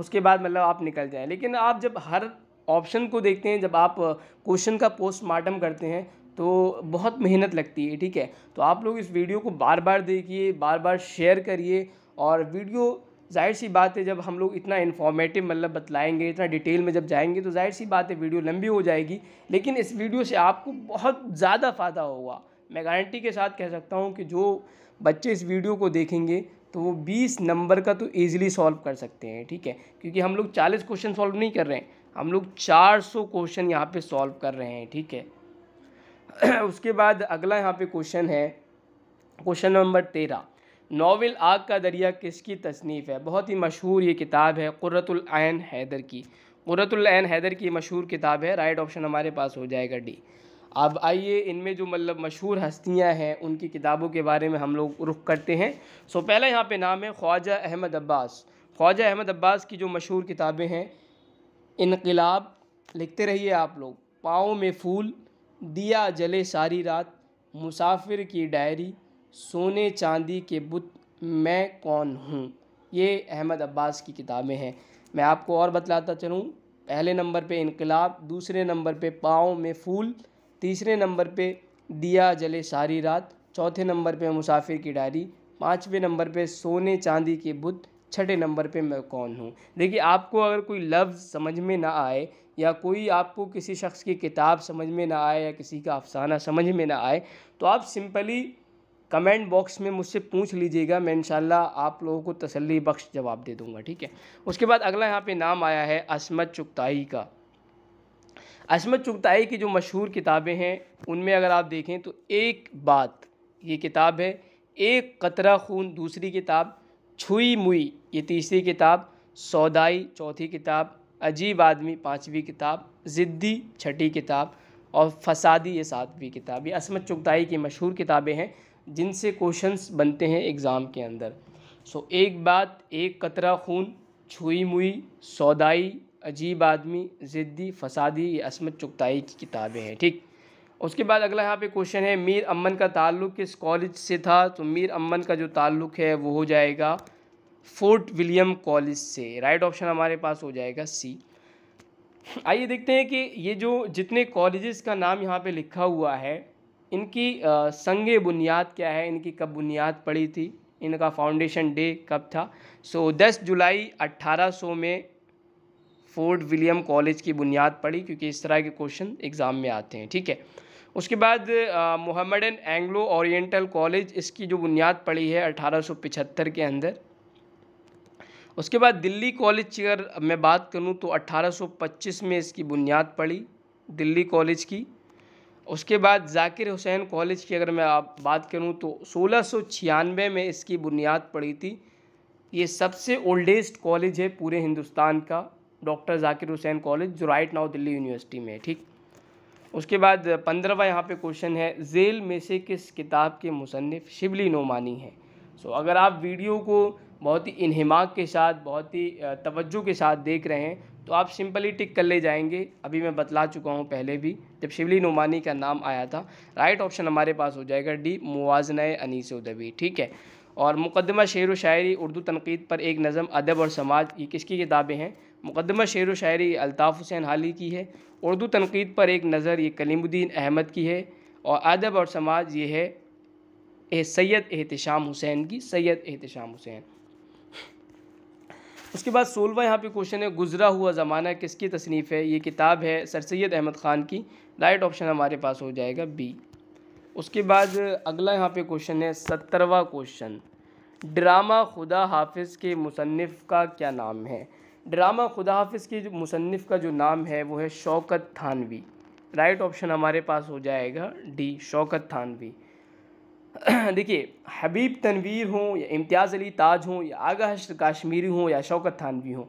उसके बाद मतलब आप निकल जाएँ लेकिन आप जब हर ऑप्शन को देखते हैं जब आप क्वेश्चन का पोस्टमार्टम करते हैं तो बहुत मेहनत लगती है ठीक है तो आप लोग इस वीडियो को बार बार देखिए बार बार शेयर करिए और वीडियो जाहिर सी बात है जब हम लोग इतना इन्फॉर्मेटिव मतलब बतलाएंगे इतना डिटेल में जब जाएंगे तो जाहिर सी बात है वीडियो लंबी हो जाएगी लेकिन इस वीडियो से आपको बहुत ज़्यादा फ़ायदा होगा मैं गारंटी के साथ कह सकता हूँ कि जो बच्चे इस वीडियो को देखेंगे तो वो बीस नंबर का तो ईज़िली सॉल्व कर सकते हैं ठीक है क्योंकि हम लोग चालीस क्वेश्चन सॉल्व नहीं कर रहे हैं हम लोग 400 क्वेश्चन यहाँ पे सॉल्व कर रहे हैं ठीक है उसके बाद अगला यहाँ पे क्वेश्चन है क्वेश्चन नंबर तेरह नावल आग का दरिया किसकी तसनीफ़ है बहुत ही मशहूर ये किताब है क़ुरतुलैन हैदर की क़ुरतुलैन हैदर की मशहूर किताब है राइट ऑप्शन हमारे पास हो जाएगा डी अब आइए इनमें जो मतलब मशहूर हस्तियां हैं उनकी किताबों के बारे में हम लोग रुख करते हैं सो पहला यहाँ पे नाम है ख्वाजा अहमद अब्बास ख्वाजा अहमद अब्बास की जो मशहूर किताबें हैं इनकलाब लिखते रहिए आप लोग पाओ में फूल दिया जले सारी रात मुसाफिर की डायरी सोने चांदी के बुत मैं कौन हूँ ये अहमद अब्बास की किताबें हैं मैं आपको और बतलाता चलूँ पहले नंबर पे इनकलाब दूसरे नंबर पे पाओ में फूल तीसरे नंबर पे दिया जले सारी रात चौथे नंबर पे मुसाफिर की डायरी पाँचवें नंबर पे सोने चांदी के बुत छठे नंबर पे मैं कौन हूँ देखिए आपको अगर कोई लफ्ज़ समझ में ना आए या कोई आपको किसी शख्स की किताब समझ में ना आए या किसी का अफसाना समझ में ना आए तो आप सिंपली कमेंट बॉक्स में मुझसे पूछ लीजिएगा मैं इन आप लोगों को तसल्ली बख्श जवाब दे दूँगा ठीक है उसके बाद अगला यहाँ पर नाम आया है असमत चुगताई का असमत चुगताई की जो मशहूर किताबें हैं उनमें अगर आप देखें तो एक बात ये किताब है एक कतरा खून दूसरी किताब छुई मुई ये तीसरी किताब सौदाई चौथी किताब अजीब आदमी पाँचवीं किताब ज़िद्दी छठी किताब और फसादी ये सातवीं किताब ये असमत चुगताई की मशहूर किताबें हैं जिनसे क्वेश्चंस बनते हैं एग्ज़ाम के अंदर सो एक बात एक कतरा खून छुई मुई सौदाई अजीब आदमी ज़िद्दी फसादी ये असमत चुगताई की किताबें हैं ठीक उसके बाद अगला यहाँ पे क्वेश्चन है मीर अमन का ताल्लुक किस कॉलेज से था तो मीर अमन का जो ताल्लुक है वो हो जाएगा फोर्ट विलियम कॉलेज से राइट ऑप्शन हमारे पास हो जाएगा सी आइए देखते हैं कि ये जो जितने कॉलेजेस का नाम यहाँ पे लिखा हुआ है इनकी संग बुनियाद क्या है इनकी कब बुनियाद पड़ी थी इनका फाउंडेशन डे कब था सो दस जुलाई अट्ठारह में फोर्ट विलियम कॉलेज की बुनियाद पड़ी क्योंकि इस तरह के क्वेश्चन एग्ज़ाम में आते हैं ठीक है उसके बाद मोहम्मद एंग्लो ओरिएंटल कॉलेज इसकी जो बुनियाद पड़ी है 1875 के अंदर उसके बाद दिल्ली कॉलेज की अगर मैं बात करूँ तो 1825 में इसकी बुनियाद पड़ी दिल्ली कॉलेज की उसके बाद जाकिर हुसैन कॉलेज की अगर मैं आप बात करूँ तो सोलह में इसकी बुनियाद पड़ी थी ये सबसे ओल्डेस्ट कॉलेज है पूरे हिंदुस्तान का डॉक्टर जाकिर हुसैन कॉलेज जो राइट नाउ दिल्ली यूनिवर्सिटी में है ठीक उसके बाद पंद्रहवा यहाँ पे क्वेश्चन है जेल में से किस किताब के मुसनफ़ शिबली नोमानी हैं सो अगर आप वीडियो को बहुत ही इन्हमाक के साथ बहुत ही तवज्जो के साथ देख रहे हैं तो आप सिंपली टिक कर ले जाएंगे अभी मैं बतला चुका हूँ पहले भी जब शिवली नुमानी का नाम आया था राइट ऑप्शन हमारे पास हो जाएगा डी मुआजन अनीस उदबी ठीक है और मुकदमा शेर व शायरी उर्दू तनकीद पर एक नज़म अदब और समाज ये किसकी किताबें हैं मुकदमा शेर व शायरी अल्ताफ़ हुसैन हाली की है उर्दू तनकीद पर एक नज़र ये कलीमुद्दीन अहमद की है और अदब और समाज ये है ए सैयद एहतशाम हुसैन की सैद एहतशाम हुसैन उसके बाद सोलवा यहाँ पे क्वेश्चन है गुजरा हुआ ज़माना किसकी तसनीफ़ है ये किताब है सर सैद अहमद ख़ान की राइट ऑप्शन हमारे पास हो जाएगा बी उसके बाद अगला यहाँ पे क्वेश्चन है सत्तरवा क्वेश्चन ड्रामा खुदा हाफिज़ के मुसनफ़ का क्या नाम है ड्रामा खुदा हाफिज़ की जो मुसनफ़ का जो नाम है वो है शौकत थानवी राइट ऑप्शन हमारे पास हो जाएगा डी शौकत थानवी देखिए हबीब तनवीर हों या इम्तियाज़ अली ताज हों या आगा काश्मीरी हों या शौकत थानवी हों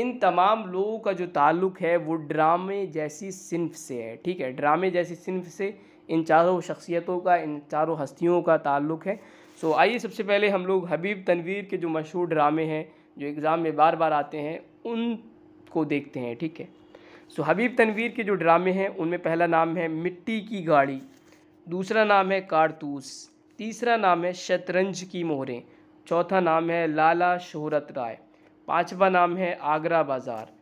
इन तमाम लोगों का जो ताल्लुक़ है वो ड्रामे जैसी सिनफ से है ठीक है ड्रामे जैसी सिनफ से इन चारों शख्सियतों का इन चारों हस्तियों का ताल्लुक़ है सो आइए सबसे पहले हम लोग हबीब तनवीर के जो मशहूर ड्रामे हैं जो एग्ज़ाम में बार बार आते हैं उनको देखते हैं ठीक है सो हबीब तनवीर के जो ड्रामे हैं उनमें पहला नाम है मिट्टी की गाड़ी दूसरा नाम है कारतूस तीसरा नाम है शतरंज की मोहरें चौथा नाम है लाला शोहरत राय पांचवा नाम है आगरा बाज़ार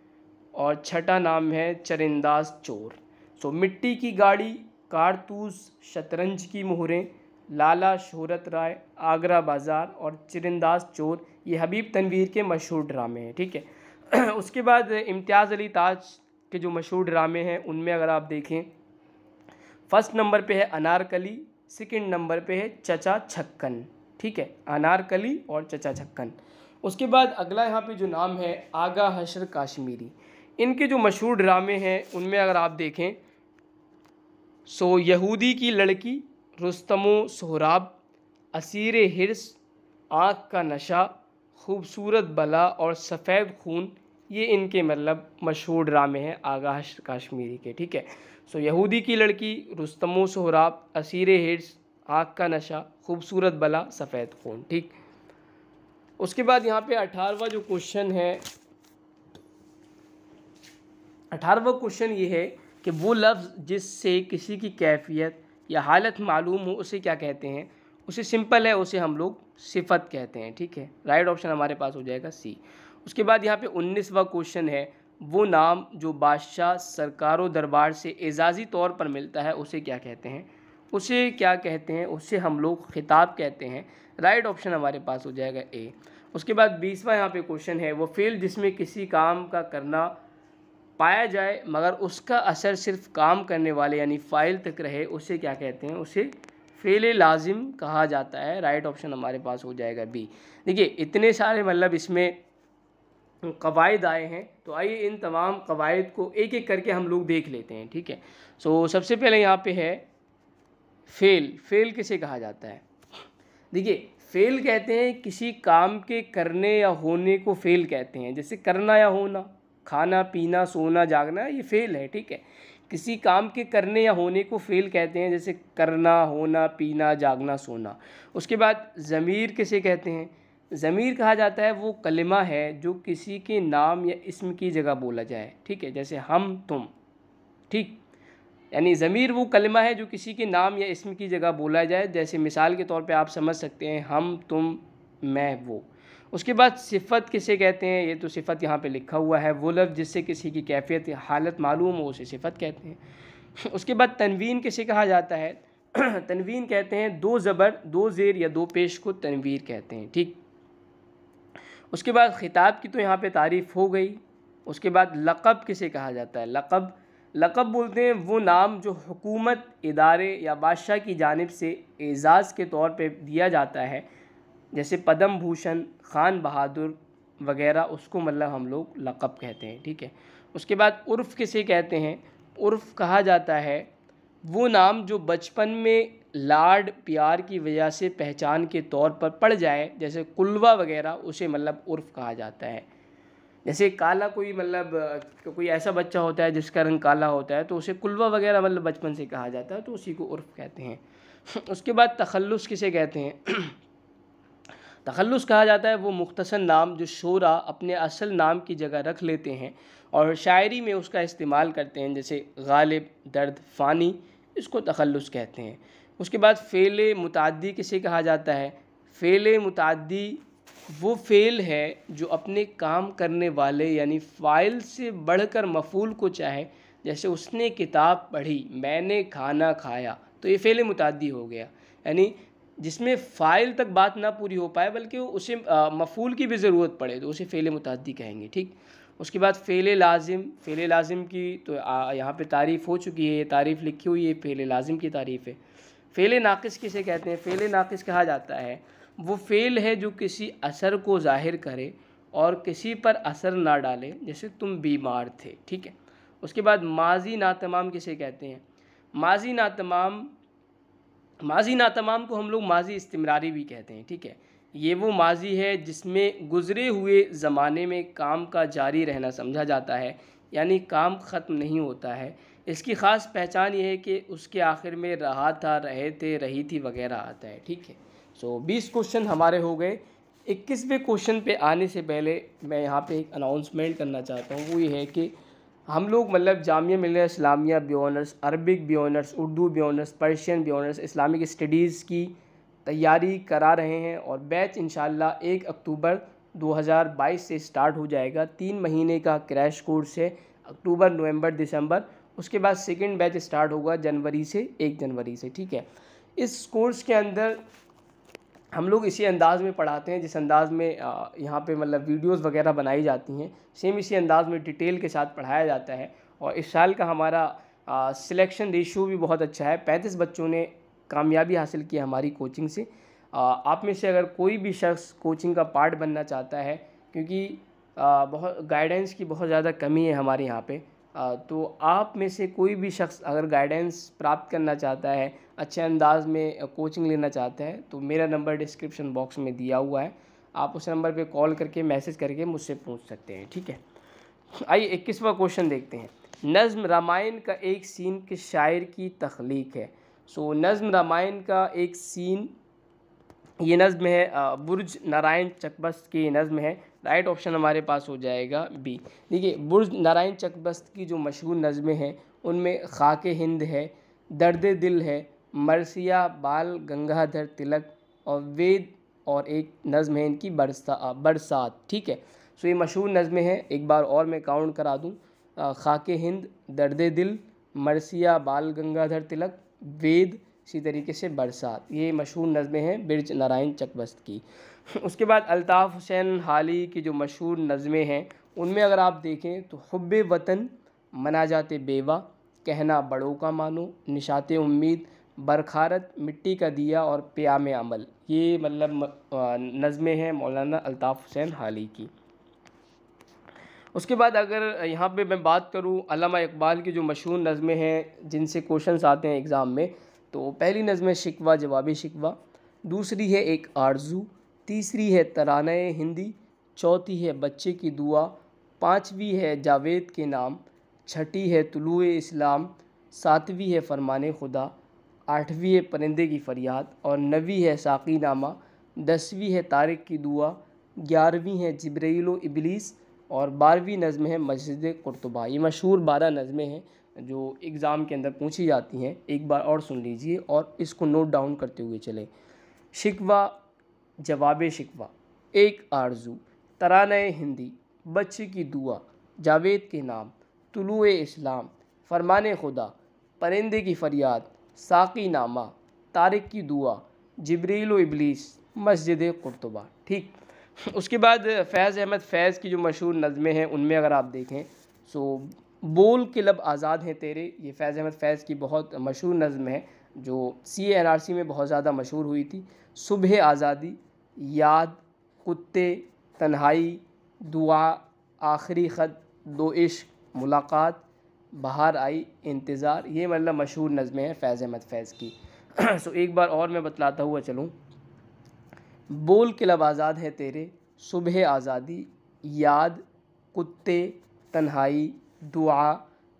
और छठा नाम है चरिंदास चोर सो मिट्टी की गाड़ी कारतूस शतरंज की मोहरें लाला शोहरत राय आगरा बाज़ार और चरिंदास चोर ये हबीब तनवीर के मशहूर ड्रामे हैं ठीक है उसके बाद इम्तियाज़ अली ताज के जो मशहूर ड्रामे हैं उनमें अगर आप देखें फर्स्ट नंबर पे है अनारकली सेकंड नंबर पे है चचा छक्कन ठीक है अनारकली और चचा छक्कन उसके बाद अगला यहाँ पे जो नाम है आगा हशर काश्मीरी इनके जो मशहूर ड्रामे हैं उनमें अगर आप देखें सो यहूदी की लड़की रुस्तमो सोहराब असीर हिरस आँख का नशा खूबसूरत बला और सफ़ेद खून ये इनके मतलब मशहूर ड्रामे हैं आगाश काश्मीरी के ठीक है सो यहूदी की लड़की रुस्तमो सोहराब असीर हेड्स आँख का नशा खूबसूरत बला सफ़ेद खून ठीक उसके बाद यहाँ पे अठारहवा जो क्वेश्चन है अठारहवा क्वेश्चन ये है कि वो लफ्ज़ जिससे किसी की कैफियत या हालत मालूम हो उसे क्या कहते हैं उसे सिंपल है उसे हम लोग सिफत कहते हैं ठीक है राइट ऑप्शन हमारे पास हो जाएगा सी उसके बाद यहाँ पे उन्नीसवा क्वेश्चन है वो नाम जो बादशाह सरकारों दरबार से एजाज़ी तौर पर मिलता है उसे क्या कहते हैं उसे क्या कहते हैं उसे हम लोग खिताब कहते हैं राइट ऑप्शन हमारे पास हो जाएगा ए उसके बाद बीसवा यहाँ पे क्वेश्चन है वो फील्ड जिसमें किसी काम का करना पाया जाए मगर उसका असर सिर्फ काम करने वाले यानी फ़ाइल तक रहे उसे क्या कहते हैं उसे फेल लाजिम कहा जाता है राइट ऑप्शन हमारे पास हो जाएगा बी देखिए इतने सारे मतलब इसमें कवायद आए हैं तो आइए इन तमाम कवायद को एक एक करके हम लोग देख लेते हैं ठीक है सो so, सबसे पहले यहाँ पे है फेल फेल किसे कहा जाता है देखिए फेल कहते हैं किसी काम के करने या होने को फेल कहते हैं जैसे करना या होना खाना पीना सोना जागना ये फेल है ठीक है किसी काम के करने या होने को फेल कहते हैं जैसे करना होना पीना जागना सोना उसके बाद ज़मीर किसे कहते हैं ज़मीर कहा जाता है वो कलिमा है जो किसी के नाम या इसम की जगह बोला जाए ठीक है जैसे हम तुम ठीक यानी ज़मीर वो कलमा है जो किसी के नाम या इसम की जगह बोला जाए जैसे मिसाल के तौर पे आप समझ सकते हैं हम तुम मैं वो उसके बाद सिफ़त किसे कहते हैं ये तो सिफ़त यहाँ पे लिखा हुआ है वो लफ्ज़ जिससे किसी की कैफियत हालत मालूम हो उसे सिफ़त कहते हैं उसके बाद तनवीन किसे कहा जाता है तनवीन कहते हैं दो ज़बर दो ज़ेर या दो पेश को तनवीर कहते हैं ठीक उसके बाद ख़िताब की तो यहाँ पे तारीफ़ हो गई उसके बाद लक़ब किसे कहा जाता है लक़ब लक़ब बोलते हैं वो नाम जो हुकूमत इदारे या बादशाह की जानब से एज़ाज़ के तौर पे दिया जाता है जैसे पदम भूषण ख़ान बहादुर वगैरह उसको मतलब हम लोग लक़ब कहते हैं ठीक है उसके बाद उर्फ़ किसे कहते हैं उर्फ़ कहा जाता है वो नाम जो बचपन में लाड प्यार की वजह से पहचान के तौर पर पड़ जाए जैसे कुलवा वगैरह उसे मतलब उर्फ कहा जाता है जैसे काला कोई मतलब कोई ऐसा बच्चा होता है जिसका रंग काला होता है तो उसे कुलवा वगैरह मतलब बचपन से कहा जाता है तो उसी को उर्फ कहते हैं उसके बाद तखल्लुस किसे कहते हैं तखल्लुस कहा जाता है वो मुख्तसर नाम जो शोरा अपने असल नाम की जगह रख लेते हैं और शायरी में उसका इस्तेमाल करते हैं जैसे गालिब दर्द फ़ानी इसको तखल्लुस कहते हैं उसके बाद फ़ेल मुतादी किसे कहा जाता है फ़ेल मुतादी वो फ़ेल है जो अपने काम करने वाले यानी फ़ाइल से बढ़कर मफूल को चाहे जैसे उसने किताब पढ़ी मैंने खाना खाया तो ये फ़ेल मुतादी हो गया यानी जिसमें फ़ाइल तक बात ना पूरी हो पाए बल्कि उसे मफूल की भी ज़रूरत पड़े तो उसे फ़ेल मुतदी कहेंगे ठीक उसके बाद फ़ेल लाजिम फ़ेल लाजिम की तो यहाँ पे तारीफ़ हो चुकी है ये तारीफ़ लिखी हुई है फ़ेल लाजिम की तारीफ़ है फ़ेल नाक किसे कहते हैं फ़ेल नाक़ कहा जाता है वो फ़ेल है जो किसी असर को ज़ाहिर करे और किसी पर असर ना डाले जैसे तुम बीमार थे ठीक है उसके बाद माजी नातमाम किसे कहते हैं माजी नातमाम माजी नातमाम को हम लोग माजी इस्तमरारी भी कहते हैं ठीक है ये वो माजी है जिसमें गुज़रे हुए ज़माने में काम का जारी रहना समझा जाता है यानी काम ख़त्म नहीं होता है इसकी ख़ास पहचान ये है कि उसके आखिर में रहा था रहे थे रही थी वगैरह आता है ठीक है सो बीस क्वेश्चन हमारे हो गए इक्कीसवें क्वेश्चन पे आने से पहले मैं यहाँ पे एक अनाउंसमेंट करना चाहता हूँ वो ये है कि हम लोग मतलब Jamia Millia Islamia B honours Arabic B honours Urdu B honours Persian B honours Islamic studies की तैयारी करा रहे हैं और बैच इन एक अक्टूबर 2022 से स्टार्ट हो जाएगा तीन महीने का क्रैश कोर्स है अक्टूबर नवंबर दिसंबर उसके बाद सेकेंड बैच स्टार्ट होगा जनवरी से एक जनवरी से ठीक है इस कोर्स के अंदर हम लोग इसी अंदाज़ में पढ़ाते हैं जिस अंदाज़ में यहाँ पे मतलब वीडियोस वगैरह बनाई जाती हैं सेम इसी अंदाज़ में डिटेल के साथ पढ़ाया जाता है और इस साल का हमारा सिलेक्शन रेशियो भी बहुत अच्छा है पैंतीस बच्चों ने कामयाबी हासिल की हमारी कोचिंग से आप में से अगर कोई भी शख्स कोचिंग का पार्ट बनना चाहता है क्योंकि बहुत गाइडेंस की बहुत ज़्यादा कमी है हमारे यहाँ पे तो आप में से कोई भी शख्स अगर गाइडेंस प्राप्त करना चाहता है अच्छे अंदाज में कोचिंग लेना चाहता है तो मेरा नंबर डिस्क्रिप्शन बॉक्स में दिया हुआ है आप उस नंबर पे कॉल करके मैसेज करके मुझसे पूछ सकते हैं ठीक है आइए इक्कीसवा क्वेश्चन देखते हैं नज़म रामायण का एक सीन किस शायर की तख्लीक है सो so, नज़म रामायण का एक सीन ये नज़म है बुर्ज नारायण चकबस्त की नज़म है राइट ऑप्शन हमारे पास हो जाएगा बी देखिए बुर्ज नारायण चकबस्त की जो मशहूर नज़में हैं उनमें खाक हिंद है दर्द दिल है मरसिया बाल गंगाधर तिलक और वेद और एक नज़म है इनकी बरसा बरसात ठीक है सो ये मशहूर नज़में हैं एक बार और मैं काउंट करा दूँ खाक हिंद दर्द दिल मरसिया बाल गंगाधर तिलक वेद इसी तरीके से बरसात ये मशहूर नज़में हैं बिरज नारायण चकबस्त की उसके बाद अल्ताफ़ हुसैन हाली की जो मशहूर नज़में हैं उनमें अगर आप देखें तो हब वतन मना जाते बेवा कहना बड़ों का मानो निशात उम्मीद बरखारत मिट्टी का दिया और प्याम अमल ये मतलब नज़में हैं मौलाना अल्ताफ़ हुसैन हाली की उसके बाद अगर यहाँ पे मैं बात करूँ अलामा इकबाल की जो मशहूर नज़में हैं जिनसे क्वेश्चंस आते हैं एग्ज़ाम में तो पहली नज़म है शिकवा जवाब शिकवा दूसरी है एक आरजू तीसरी है तराना हिंदी चौथी है बच्चे की दुआ पाँचवीं है जावेद के नाम छठी है तुलु इस्लाम सातवीं है फरमान खुदा आठवीं है परिंदे की फ़रियाद और नवी है साकी नामा दसवीं है तारिक की दुआ ग्यारहवीं है जबरीलो इबलीस और बारहवीं नज़म है मस्जिद कुरतबा ये मशहूर बारह नज़में हैं जो एग्ज़ाम के अंदर पूछी जाती हैं एक बार और सुन लीजिए और इसको नोट डाउन करते हुए चले शिकवा जवाब शिकवा एक आरजू तरान हिंदी बच्चे की दुआ जावेद के नाम तुलु इस्लाम फरमान खुदा परिंदे की फरियाद साकी नामा तारिक की दुआ जबरील इबलीस मस्जिद कुरतबा ठीक उसके बाद फैज़ अहमद फैज़ की जो मशहूर नज़में हैं उनमें अगर आप देखें सो बोल के लब आज़ाद हैं तेरे ये फैज़ अहमद फैज़ की बहुत मशहूर नज़म है जो सी एन आर सी में बहुत ज़्यादा मशहूर हुई थी सुबह आज़ादी याद कुत्ते तन्हाई दुआ आखिरी ख़त दो इश्क मुलाकात बाहर आई इंतज़ार ये मतलब मशहूर नज़में हैं फैज़ अहमद फैज़ की सो एक बार और मैं बतलाता हुआ चलूँ बोल के लब आज़ाद है तेरे सुबह आज़ादी याद कुत्ते तन्हाई दुआ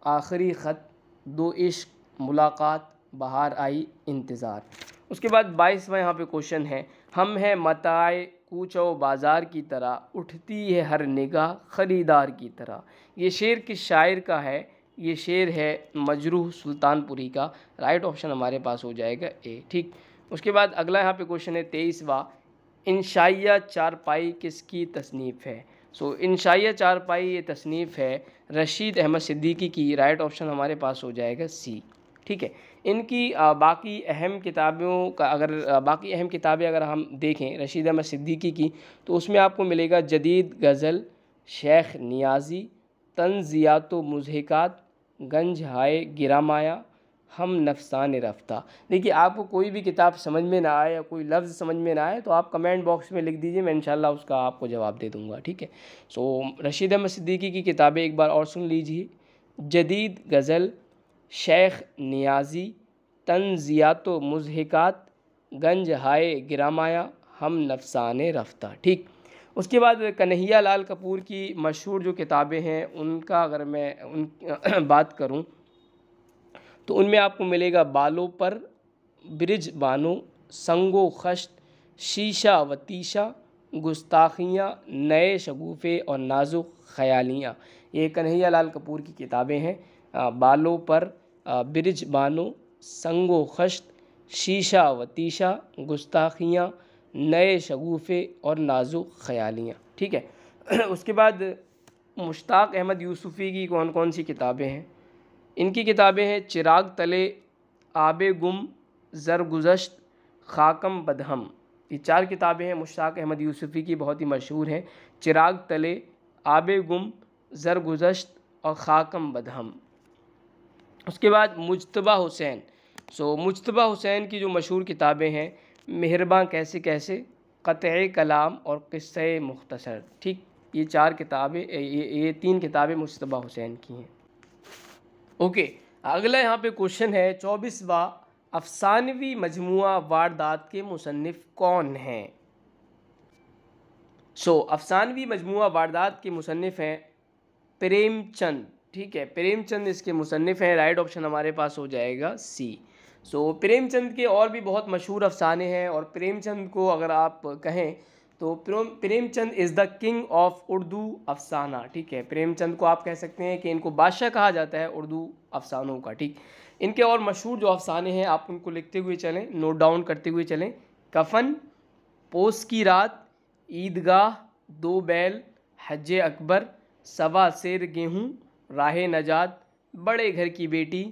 आखिरी ख़त दो इश्क मुलाकात बाहर आई इंतज़ार उसके बाद बाईसवा यहाँ पे क्वेश्चन है हम हैं मताए कूचो बाज़ार की तरह उठती है हर निगाह ख़रीदार की तरह ये शेर किस शायर का है ये शेर है मजरूह सुल्तानपुरी का राइट ऑप्शन हमारे पास हो जाएगा ए ठीक उसके बाद अगला यहाँ पे क्वेश्चन है तेईसवा इंशाइया चारपाई किसकी तसनीफ़ है सो शाइया चार पाई ये तसनीफ़ है रशीद अहमद सिद्दीकी की राइट ऑप्शन हमारे पास हो जाएगा सी ठीक है इनकी बाकी अहम किताबों का अगर बाकी अहम किताबें अगर हम देखें रशीद अहमद सिद्दीकी की तो उसमें आपको मिलेगा जदीद गज़ल शेख नियाज़ी तनज़ियात मज़हक़ात गंज हाय गिरामाया हम नफसान रफ्ता देखिए आपको कोई भी किताब समझ में ना आए या कोई लफ्ज़ समझ में ना आए तो आप कमेंट बॉक्स में लिख दीजिए मैं इन उसका आपको जवाब दे दूँगा ठीक है सो रशीद अहमद सिद्दीकी की किताबें एक बार और सुन लीजिए जदीद गज़ल शेख नियाजी तनजियात मुजहकात गंज हाय ग्रामाया हम नफसान रफ्ता ठीक उसके बाद कन्हैया लाल कपूर की मशहूर जो किताबें हैं उनका अगर मैं उन बात करूं तो उनमें आपको मिलेगा बालों पर ब्रिज बानो संगो खश्त शीशा वतीशा गुस्ताखियाँ नए शगुफ़े और नाजुक ख़यालियाँ ये कन्हैया लाल कपूर की किताबें हैं बालों पर ब्रिज बानो संगो खश्त शीशा वतीशा गुस्ताखियाँ नए शगुफ़े और नाजुक ख़यालियाँ ठीक है उसके बाद मुश्ताक अहमद यूसुफ़ी की कौन कौन सी किताबें हैं इनकी किताबें हैं चिराग तले आब गुम जरगुजश्त खाकम बदहम ये चार किताबें हैं मुश्ताक अहमद यूसुफ़ी की बहुत ही मशहूर हैं चिराग तले आब गुम जरगुजश्त और खाकम बदहम उसके बाद मुजतबा हुसैन सो मुजतबा हुसैन की जो मशहूर किताबें हैं मेहरबा कैसे कैसे क़त कलाम और किस्से मुख्तसर ठीक ये चार किताबें ये ये तीन किताबें मुशतबा हुसैन की हैं ओके अगला यहाँ पे क्वेश्चन है चौबीसवा अफसानवी मजमु वारदात के मुसनफ़ कौन हैं सो so, अफसानवी मजमु वारदात के मुसनफ़ हैं प्रेमचंद ठीक है प्रेमचंद इसके मुसनफ़ हैं राइट ऑप्शन हमारे पास हो जाएगा सी सो so, प्रेमचंद के और भी बहुत मशहूर अफसाने हैं और प्रेमचंद को अगर आप कहें तो Premchand is the king of Urdu अफसाना ठीक है प्रेमचंद को आप कह सकते हैं कि इनको बादशाह कहा जाता है उर्दू अफसानों का ठीक इनके और मशहूर जो अफसाने हैं आप उनको लिखते हुए चलें नोट डाउन करते हुए चलें कफन पोस की रात ईदगाह दो बैल हज अकबर सवा शेर गेहूँ राह नजात बड़े घर की बेटी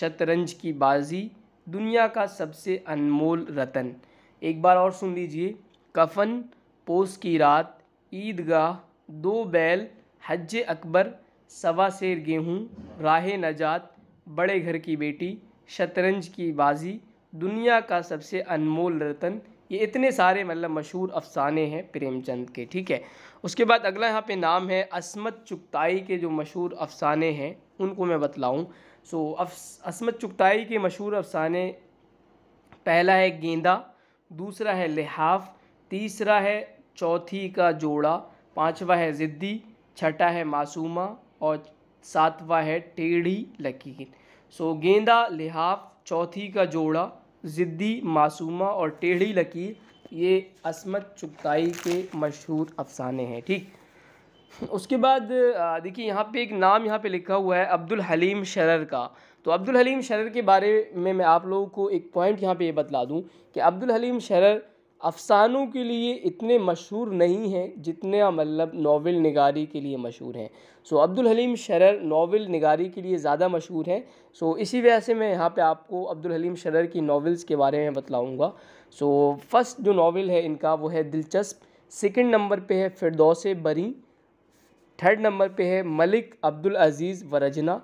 शतरंज की बाजी दुनिया का सबसे अनमोल रतन एक बार और सुन लीजिए कफन पोस की रात ईदगाह दो बैल हज अकबर सवा शेर गेहूँ राह नजात बड़े घर की बेटी शतरंज की बाजी दुनिया का सबसे अनमोल रतन ये इतने सारे मतलब मशहूर अफसाने हैं प्रेमचंद के ठीक है उसके बाद अगला यहाँ पे नाम है असमत चुगताई के जो मशहूर अफसाने हैं उनको मैं बतलाऊँ सो असमत चुगताई के मशहूर अफसाने पहला है गेंदा दूसरा है लिहाफ तीसरा है चौथी का जोड़ा पांचवा है ज़िद्दी छठा है मासूमा और सातवा है टेढ़ी लकीर सो गेंदा लिहाफ चौथी का जोड़ा ज़िद्दी मासूमा और टेढ़ी लकीर ये असमत चुगताई के मशहूर अफसाने हैं ठीक उसके बाद देखिए यहाँ पे एक नाम यहाँ पे लिखा हुआ है अब्दुल हलीम शरर का तो अब्दुल हलीम शरर के बारे में मैं आप लोगों को एक पॉइंट यहाँ पे ये यह बतला दूँ कि अब्दुल हलीम शरर अफसानों के लिए इतने मशहूर नहीं हैं जितने मतलब नावल नगारी के लिए मशहूर हैं सो अब्दुल हलीम शरर नावल नगारी के लिए ज़्यादा मशहूर हैं सो इसी वजह से मैं यहाँ पे आपको अब्दुल हलीम शरर की नावल्स के बारे में बतलाऊँगा सो फर्स्ट जो नावल है इनका वो है दिलचस्प सेकेंड नंबर पर है फिरदौस बरी थर्ड नंबर पर है मलिक अब्दुल अज़ीज़ वरजना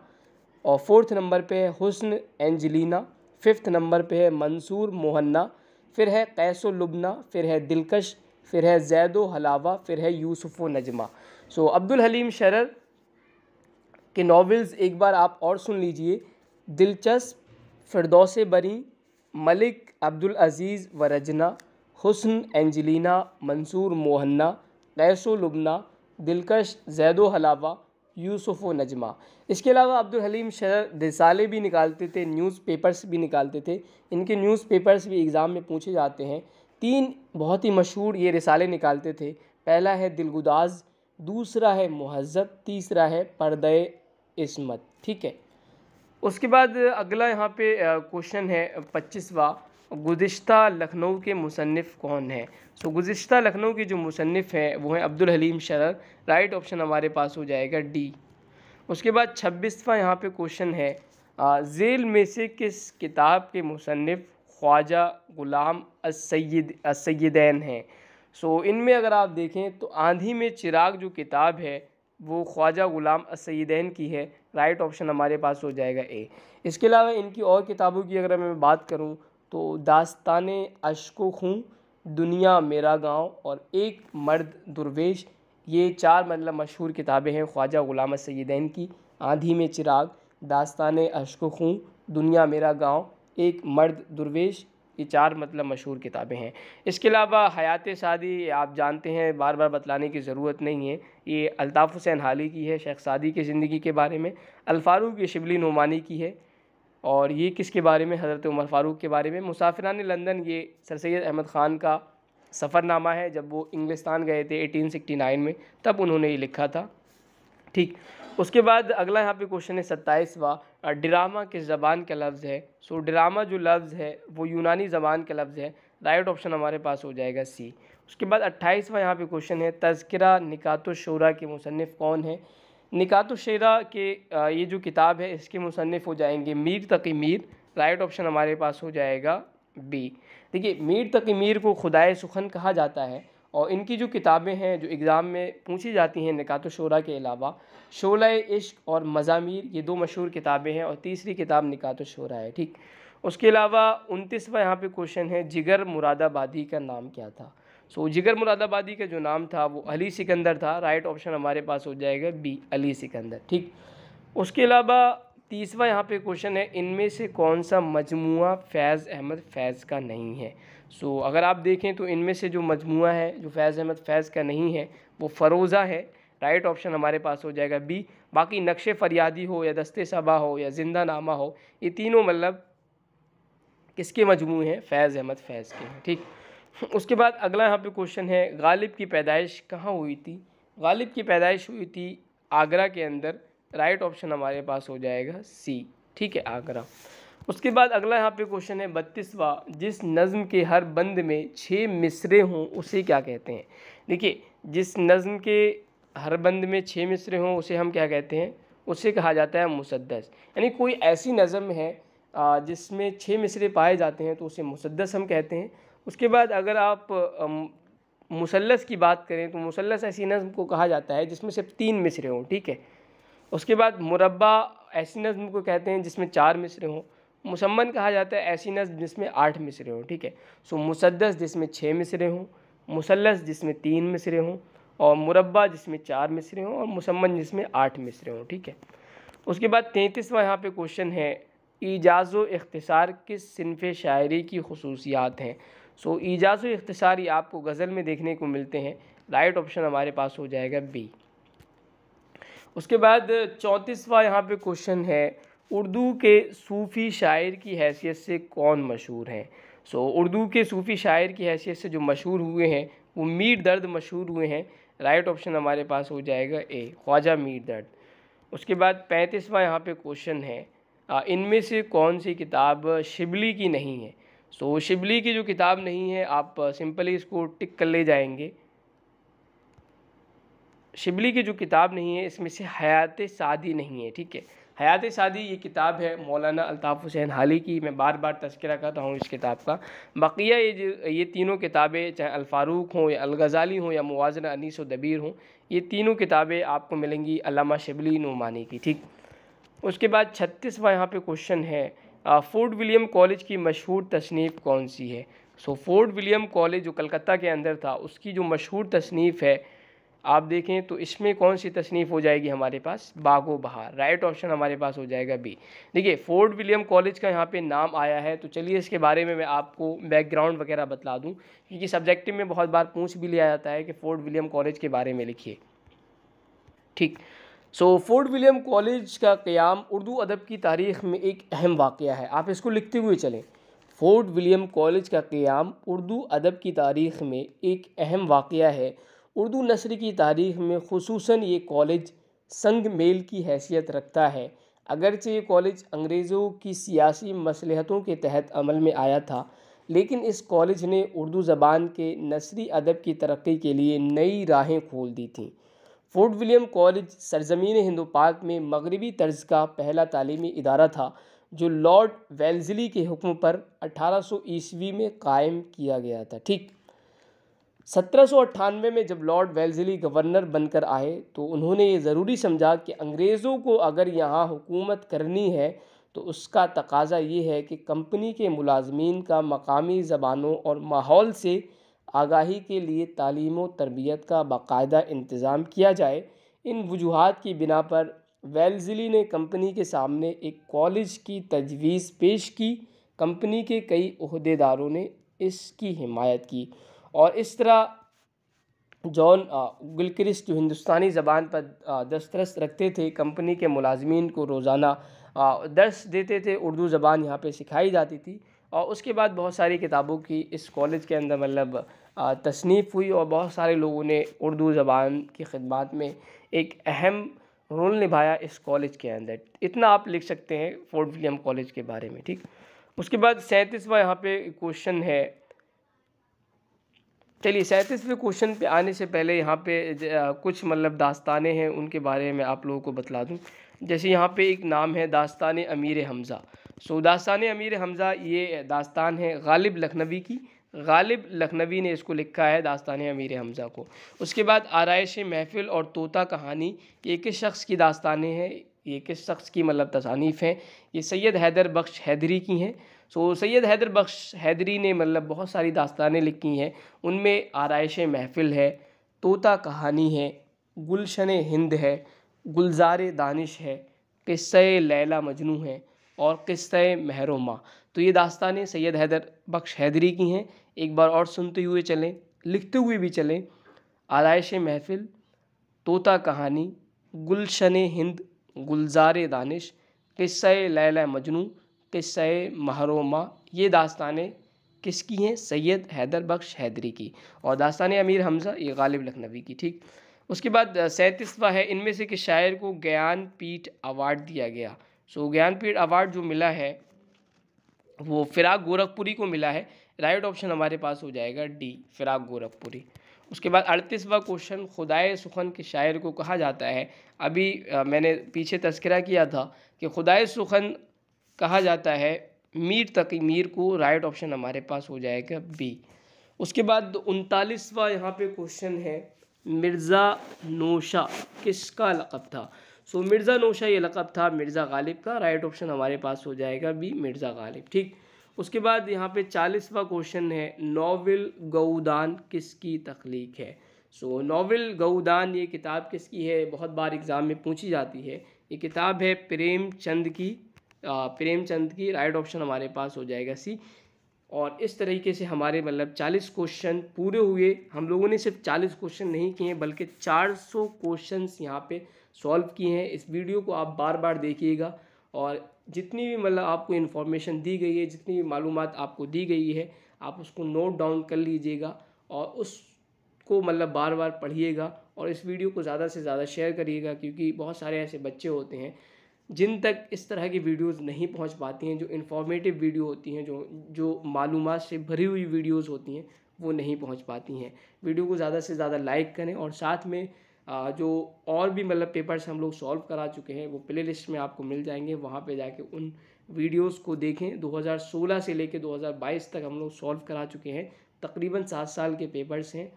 और फोर्थ नंबर पर है हुसन एंजलिना फिफ्थ नंबर पर है मंसूर मोहन्ना फिर है कैस लुबना फिर है दिलकश फिर है जैद हलावा फिर है यूसुफ़ नजमा सो अब्दुल हलीम शरर के नावल्स एक बार आप और सुन लीजिए दिलचस्प फिरदौस बरी मलिक अब्दुल अज़ीज़ व रजना हुसन एंजलिना मंसूर मोहन्ना कैसो लुबना दिलकश जैदो हलावा यूसुफ़ नजमा इसके अलावा अब्दुल हलीम शर रिसाले भी निकालते थे न्यूज़पेपर्स भी निकालते थे इनके न्यूज़पेपर्स भी एग्ज़ाम में पूछे जाते हैं तीन बहुत ही मशहूर ये रिसाले निकालते थे पहला है दिलगुदाज दूसरा है महजब तीसरा है पर्दे इसमत ठीक है उसके बाद अगला यहाँ पे क्वेश्चन है पच्चीसवा गुज्त लखनऊ के मुसनफ़ कौन है सो गुज्त लखनऊ के जो मुसनफ़ हैं वो हैं अब्दुल हलीम शरर राइट ऑप्शन हमारे पास हो जाएगा डी उसके बाद छब्बीसवा यहाँ पे क्वेश्चन है जेल में से किस किताब के मुसनफ़ ख्वाजा ग़ुलाम असैद असैदैन हैं सो इनमें अगर आप देखें तो आंधी में चिराग जो किताब है वो ख्वाजा ग़ुलाम असैदैन की है राइट ऑप्शन हमारे पास हो जाएगा ए इसके अलावा इनकी और किताबों की अगर मैं बात करूँ तो दास्तान अशको खूँ दुनिया मेरा गांव और एक मर्द दुर्वेश ये चार मतलब मशहूर किताबें हैं ख्वाजा ग़ुलाम सैदैन की आंधी में चिराग दास्तान अशक खूँ दुनिया मेरा गाँव एक मर्द दुर्वेश ये चार मतलब मशहूर किताबें हैं इसके अलावा हयात सादी आप जानते हैं बार बार बतलाने की ज़रूरत नहीं है ये अल्ताफ़ हुसैन हाली की है शेख सादी की ज़िंदगी के बारे में अलफारूक ये शिबली नुमानी की है और ये किसके बारे में हज़रत उमर फ़ारूक के बारे में मुसाफिरान लंदन ये सर सैद अहमद ख़ान का सफ़रनामा है जब वो इंग्लिस्तान गए थे 1869 में तब उन्होंने ये लिखा था ठीक उसके बाद अगला यहाँ पे क्वेश्चन है सत्ताईसवा ड्रामा किस ज़बान का लफ्ज़ है सो ड्रामा जो लफ्ज़ है वो यूनानी ज़बान का लफ्ज़ है राइट ऑप्शन हमारे पास हो जाएगा सी उसके बाद अट्ठाईसवा यहाँ पे क्वेश्चन है तस्करा निकात शुरा के मुसनफ़ कौन है निकात शरा के ये जो किताब है इसके मुसनफ़ हो जाएंगे मीर तकी मीर राइट ऑप्शन हमारे पास हो जाएगा बी देखिए मीर तक मीर को खुदाए सुखन कहा जाता है और इनकी जो किताबें हैं जो एग्ज़ाम में पूछी जाती हैं निकात शोरा के अलावा शोला इश्क और मज़ामीर ये दो मशहूर किताबें हैं और तीसरी किताब निकात शोरा है ठीक उसके अलावा उनतीसवा यहाँ पे क्वेश्चन है जिगर मुरादाबादी का नाम क्या था सो so, जिगर मुरादाबादी का जो नाम था वो अली सिकंदर था राइट ऑप्शन हमारे पास हो जाएगा बी अली सिकंदर ठीक उसके अलावा तीसवा यहाँ पे क्वेश्चन है इनमें से कौन सा मजमू फैज़ अहमद फैज़ का नहीं है सो so, अगर आप देखें तो इनमें से जो मजमू है जो फैज़ अहमद फैज़ का नहीं है वो फ़रोज़ा है राइट ऑप्शन हमारे पास हो जाएगा बी बाकी नक्शे फरियादी हो या दस्ते सबा हो या जिंदा नामा हो ये तीनों मतलब किसके मजमू हैं फैज़ अहमद फैज़ के हैं ठीक उसके बाद अगला यहाँ पे क्वेश्चन है गालिब की पैदाइश कहाँ हुई थी गालिब की पैदाइश हुई थी आगरा के अंदर राइट ऑप्शन हमारे पास हो जाएगा सी ठीक है आगरा उसके बाद अगला यहाँ पे क्वेश्चन है बत्तीसवा जिस नज़म के हर बंद में छः मिसरे हों उसे क्या कहते हैं देखिए जिस नज़म के हर बंद में छः मिसरे हों उसे हम क्या कहते हैं उसे कहा जाता है मुसद्दस यानी कोई ऐसी नज़म है जिसमें छः मिसरे पाए जाते हैं तो उसे मुसद्दस हम कहते हैं उसके बाद अगर आप मुसलस की बात करें तो मुसलस ऐसी नज़म को कहा जाता है जिसमें सिर्फ तीन मिसरे हों ठीक है उसके बाद मुरबा ऐसी नज़म को कहते हैं जिसमें चार मिसरे हों मुसम्मन कहा जाता है ऐसी नज़म जिसमें आठ मिसरे हों ठीक है सो मुसदस जिसमें छः मिसरे हों मुसलस जिसमें तीन मिसरे हों और मुरबा जिसमें चार मिसरे हों और मुसम्मन जिसमें आठ मिसरे हों ठीक है उसके बाद तैंतीसवा यहाँ पे क्वेश्चन है ईजाज़ अख्तसार किस सिनफ़ शायरी की खसूसियात हैं सो ईजाज़ अख्तसार ये आपको गज़ल में देखने को मिलते हैं राइट ऑप्शन हमारे पास हो जाएगा बी उसके बाद चौंतीसवा यहाँ पे क्वेश्चन है उर्दू के सूफ़ी शायर की हैसियत से कौन मशहूर हैं सो so, उर्दू के सूफ़ी शायर की हैसियत से जो मशहूर हुए हैं वो मीर दर्द मशहूर हुए हैं राइट ऑप्शन हमारे पास हो जाएगा ए ख्वाजा मीर दर्द उसके बाद पैंतीसवा यहाँ पे क्वेश्चन है इनमें से कौन सी किताब शिबली की नहीं है सो so, शिबली की जो किताब नहीं है आप सिंपली uh, इसको टिक कर ले जाएंगे शिबली की जो किताब नहीं है इसमें से हयात सादी नहीं है ठीक है हयात सादी ये किताब है मौलाना अल्ताफ़ हुसैन हाली की मैं बार बार तस्करा करता हूँ इस किताब का बकिया ये ये तीनों किताबें चाहे अलफारूक हों या अलगज़ाली हों या मुजन अनीस दबीर हों ये तीनों किताबें आपको मिलेंगी अलामा शिबली नुमानी की ठीक उसके बाद छत्तीसवा यहाँ पे क्वेश्चन है फोर्ट विलियम कॉलेज की मशहूर तसनीफ़ कौन सी है सो फोर्ट विलियम कॉलेज जो कलकत्ता के अंदर था उसकी जो मशहूर तसनीफ़ है आप देखें तो इसमें कौन सी तसनीफ़ हो जाएगी हमारे पास बागो बहार राइट ऑप्शन हमारे पास हो जाएगा बी देखिए फोर्ट विलियम कॉलेज का यहाँ पे नाम आया है तो चलिए इसके बारे में मैं आपको बैकग्राउंड वगैरह बतला दूँ क्योंकि सब्जेक्टिव में बहुत बार पूछ भी लिया जाता है कि फोर्ट विलियम कॉलेज के बारे में लिखिए ठीक सो फोर्ट विलियम कॉलेज का क़्याम उर्दू अदब की तारीख में एक अहम वाक़ है आप इसको लिखते हुए चलें फोर्ट विलियम कॉलेज का क़्याम उर्दू अदब की तारीख में एक अहम वाक़ है उर्दू नसर की तारीख में खसूस ये कॉलेज संग मेल की हैसियत रखता है अगरचे ये कॉलेज अंग्रेज़ों की सियासी मसलहतों के तहत अमल में आया था लेकिन इस कॉलेज ने उर्दू ज़बान के नसरी अदब की तरक्की के लिए नई राहें खोल दी थीं फोर्ट विलियम कॉलेज सरजमीन हिंदो पाक में मगरबी तर्ज का पहला तलीमी इदारा था जो लॉर्ड वेल्जली के हुक्म पर 1800 ईस्वी में कायम किया गया था ठीक सत्रह में जब लॉर्ड वेल्जली गवर्नर बनकर आए तो उन्होंने ये ज़रूरी समझा कि अंग्रेज़ों को अगर यहाँ हुकूमत करनी है तो उसका तकाजा ये है कि कंपनी के मुलाजमीन का मकामी ज़बानों और माहौल से आगाही के लिए तालीम तरबियत का बाकायदा इंतज़ाम किया जाए इन वजूहत की बिना पर वेल्जली ने कंपनी के सामने एक कॉलेज की तजवीज़ पेश की कंपनी के कई अहदेदारों ने इसकी हिमायत की और इस तरह जॉन गिलक्रिस्ट जो हिंदुस्तानी ज़बान पर दस्तरस रखते थे कंपनी के मुलाजमीन को रोज़ाना दर्स देते थे उर्दू ज़बान यहाँ पे सिखाई जाती थी और उसके बाद बहुत सारी किताबों की इस कॉलेज के अंदर मतलब तसनीफ़ हुई और बहुत सारे लोगों ने उर्दू ज़बान की खदमात में एक अहम रोल निभाया इस कॉलेज के अंदर इतना आप लिख सकते हैं फोर्ट विलियम कॉलेज के बारे में ठीक उसके बाद सैंतीसवा यहाँ पे क्वेश्चन है चलिए सैंतीसवें क्वेश्चन पे आने से पहले यहाँ पे कुछ मतलब दास्तान हैं उनके बारे में आप लोगों को बतला दूँ जैसे यहाँ पे एक नाम है दास्तान अमीर हमज़ा सो दास्तान अमीर हमज़ा ये दास्तान है गालिब लखनवी की गालिब लखनवी ने इसको लिखा है दास्तान अमीर हमज़ा को उसके बाद आरइश महफिल और तोता कहानी ये किस शख्स की दास्तान हैं ये किस शख्स की मतलब तसानीफ़ हैं ये सैयद हैदर बख्श हैदरी की हैं सो सैयद हैदर बख्श हैदरी ने मतलब बहुत सारी दास्तानें लिखी हैं उनमें आरइश महफिल है तोता कहानी है गुलशन हिंद है गुलजार दानिश है किस्से लैला मजनू है और किस्से महरुमा तो ये दास्तानें सैयद हैदर बख्श हैदरी की हैं एक बार और सुनते हुए चलें लिखते हुए भी चलें आरइश महफिल तोता कहानी गुलशन हिंद गुलजार दानिश किस्से लैला मजनू किस्से महरोमा ये दास्तानें किसकी हैं सैयद हैदर बख्श हैदरी की और दास्तान अमीर हमज़ा ये गालिब लखनवी की ठीक उसके बाद सैंतीसवा है इनमें से किस शायर को ज्ञान पीठ अवार्ड दिया गया सो ज्ञान पीठ अवार्ड जो मिला है वो फिराक गोरखपुरी को मिला है राइट ऑप्शन हमारे पास हो जाएगा डी फिराक गोरखपुरी उसके बाद अड़तीसवा क्वेश्चन खुदाए सुखन के शायर को कहा जाता है अभी आ, मैंने पीछे तस्करा किया था कि खुदाए सुखन कहा जाता है मीर तक मीर को राइट ऑप्शन हमारे पास हो जाएगा बी उसके बाद उनतालीसवा यहाँ पे क्वेश्चन है मिर्ज़ा नोशा किसका लकब था सो मिर्ज़ा नोशा ये लकब था मिर्ज़ा गालिब का राइट ऑप्शन हमारे पास हो जाएगा बी मिर्ज़ा गालिब ठीक उसके बाद यहाँ पे चालीसवा क्वेश्चन है नावल गऊदान किसकी तख्लीक है सो so, नावल गऊदान ये किताब किसकी है बहुत बार एग्ज़ाम में पूछी जाती है ये किताब है प्रेम चंद की प्रेमचंद की राइट ऑप्शन हमारे पास हो जाएगा सी और इस तरीके से हमारे मतलब 40 क्वेश्चन पूरे हुए हम लोगों ने सिर्फ 40 क्वेश्चन नहीं किए हैं बल्कि 400 क्वेश्चन यहाँ पर सॉल्व किए हैं इस वीडियो को आप बार बार देखिएगा और जितनी भी मतलब आपको इन्फॉर्मेशन दी गई है जितनी भी मालूम आपको दी गई है आप उसको नोट डाउन कर लीजिएगा और उसको मतलब बार बार पढ़िएगा और इस वीडियो को ज़्यादा से ज़्यादा शेयर करिएगा क्योंकि बहुत सारे ऐसे बच्चे होते हैं जिन तक इस तरह की वीडियोस नहीं पहुंच पाती हैं जो इन्फॉर्मेटिव वीडियो होती हैं जो जो मालूम से भरी हुई वीडियोस होती हैं वो नहीं पहुंच पाती हैं वीडियो को ज़्यादा से ज़्यादा लाइक करें और साथ में जो और भी मतलब पेपर्स हम लोग सॉल्व करा चुके हैं वो प्ले में आपको मिल जाएंगे वहाँ पर जाके उन वीडियोज़ को देखें दो से लेके 2022 तक हम लोग सॉल्व करा चुके हैं तकरीबन सात साल के पेपर्स हैं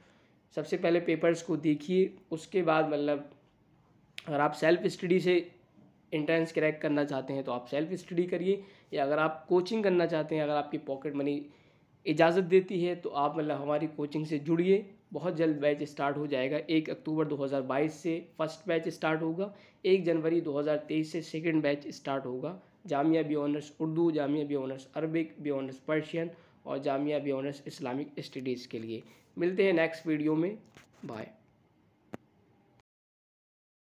सबसे पहले पेपर्स को देखिए उसके बाद मतलब अगर आप सेल्फ स्टडी से एंट्रेंस क्रैक करना चाहते हैं तो आप सेल्फ स्टडी करिए या अगर आप कोचिंग करना चाहते हैं अगर आपकी पॉकेट मनी इजाज़त देती है तो आप मतलब हमारी कोचिंग से जुड़िए बहुत जल्द बैच स्टार्ट हो जाएगा एक अक्टूबर 2022 से फर्स्ट बैच स्टार्ट होगा एक जनवरी 2023 से सेकंड बैच स्टार्ट होगा Jamia B honours Urdu Jamia B honours Arabic B honours Persian और Jamia B honours Islamic studies के लिए मिलते हैं नेक्स्ट वीडियो में बाय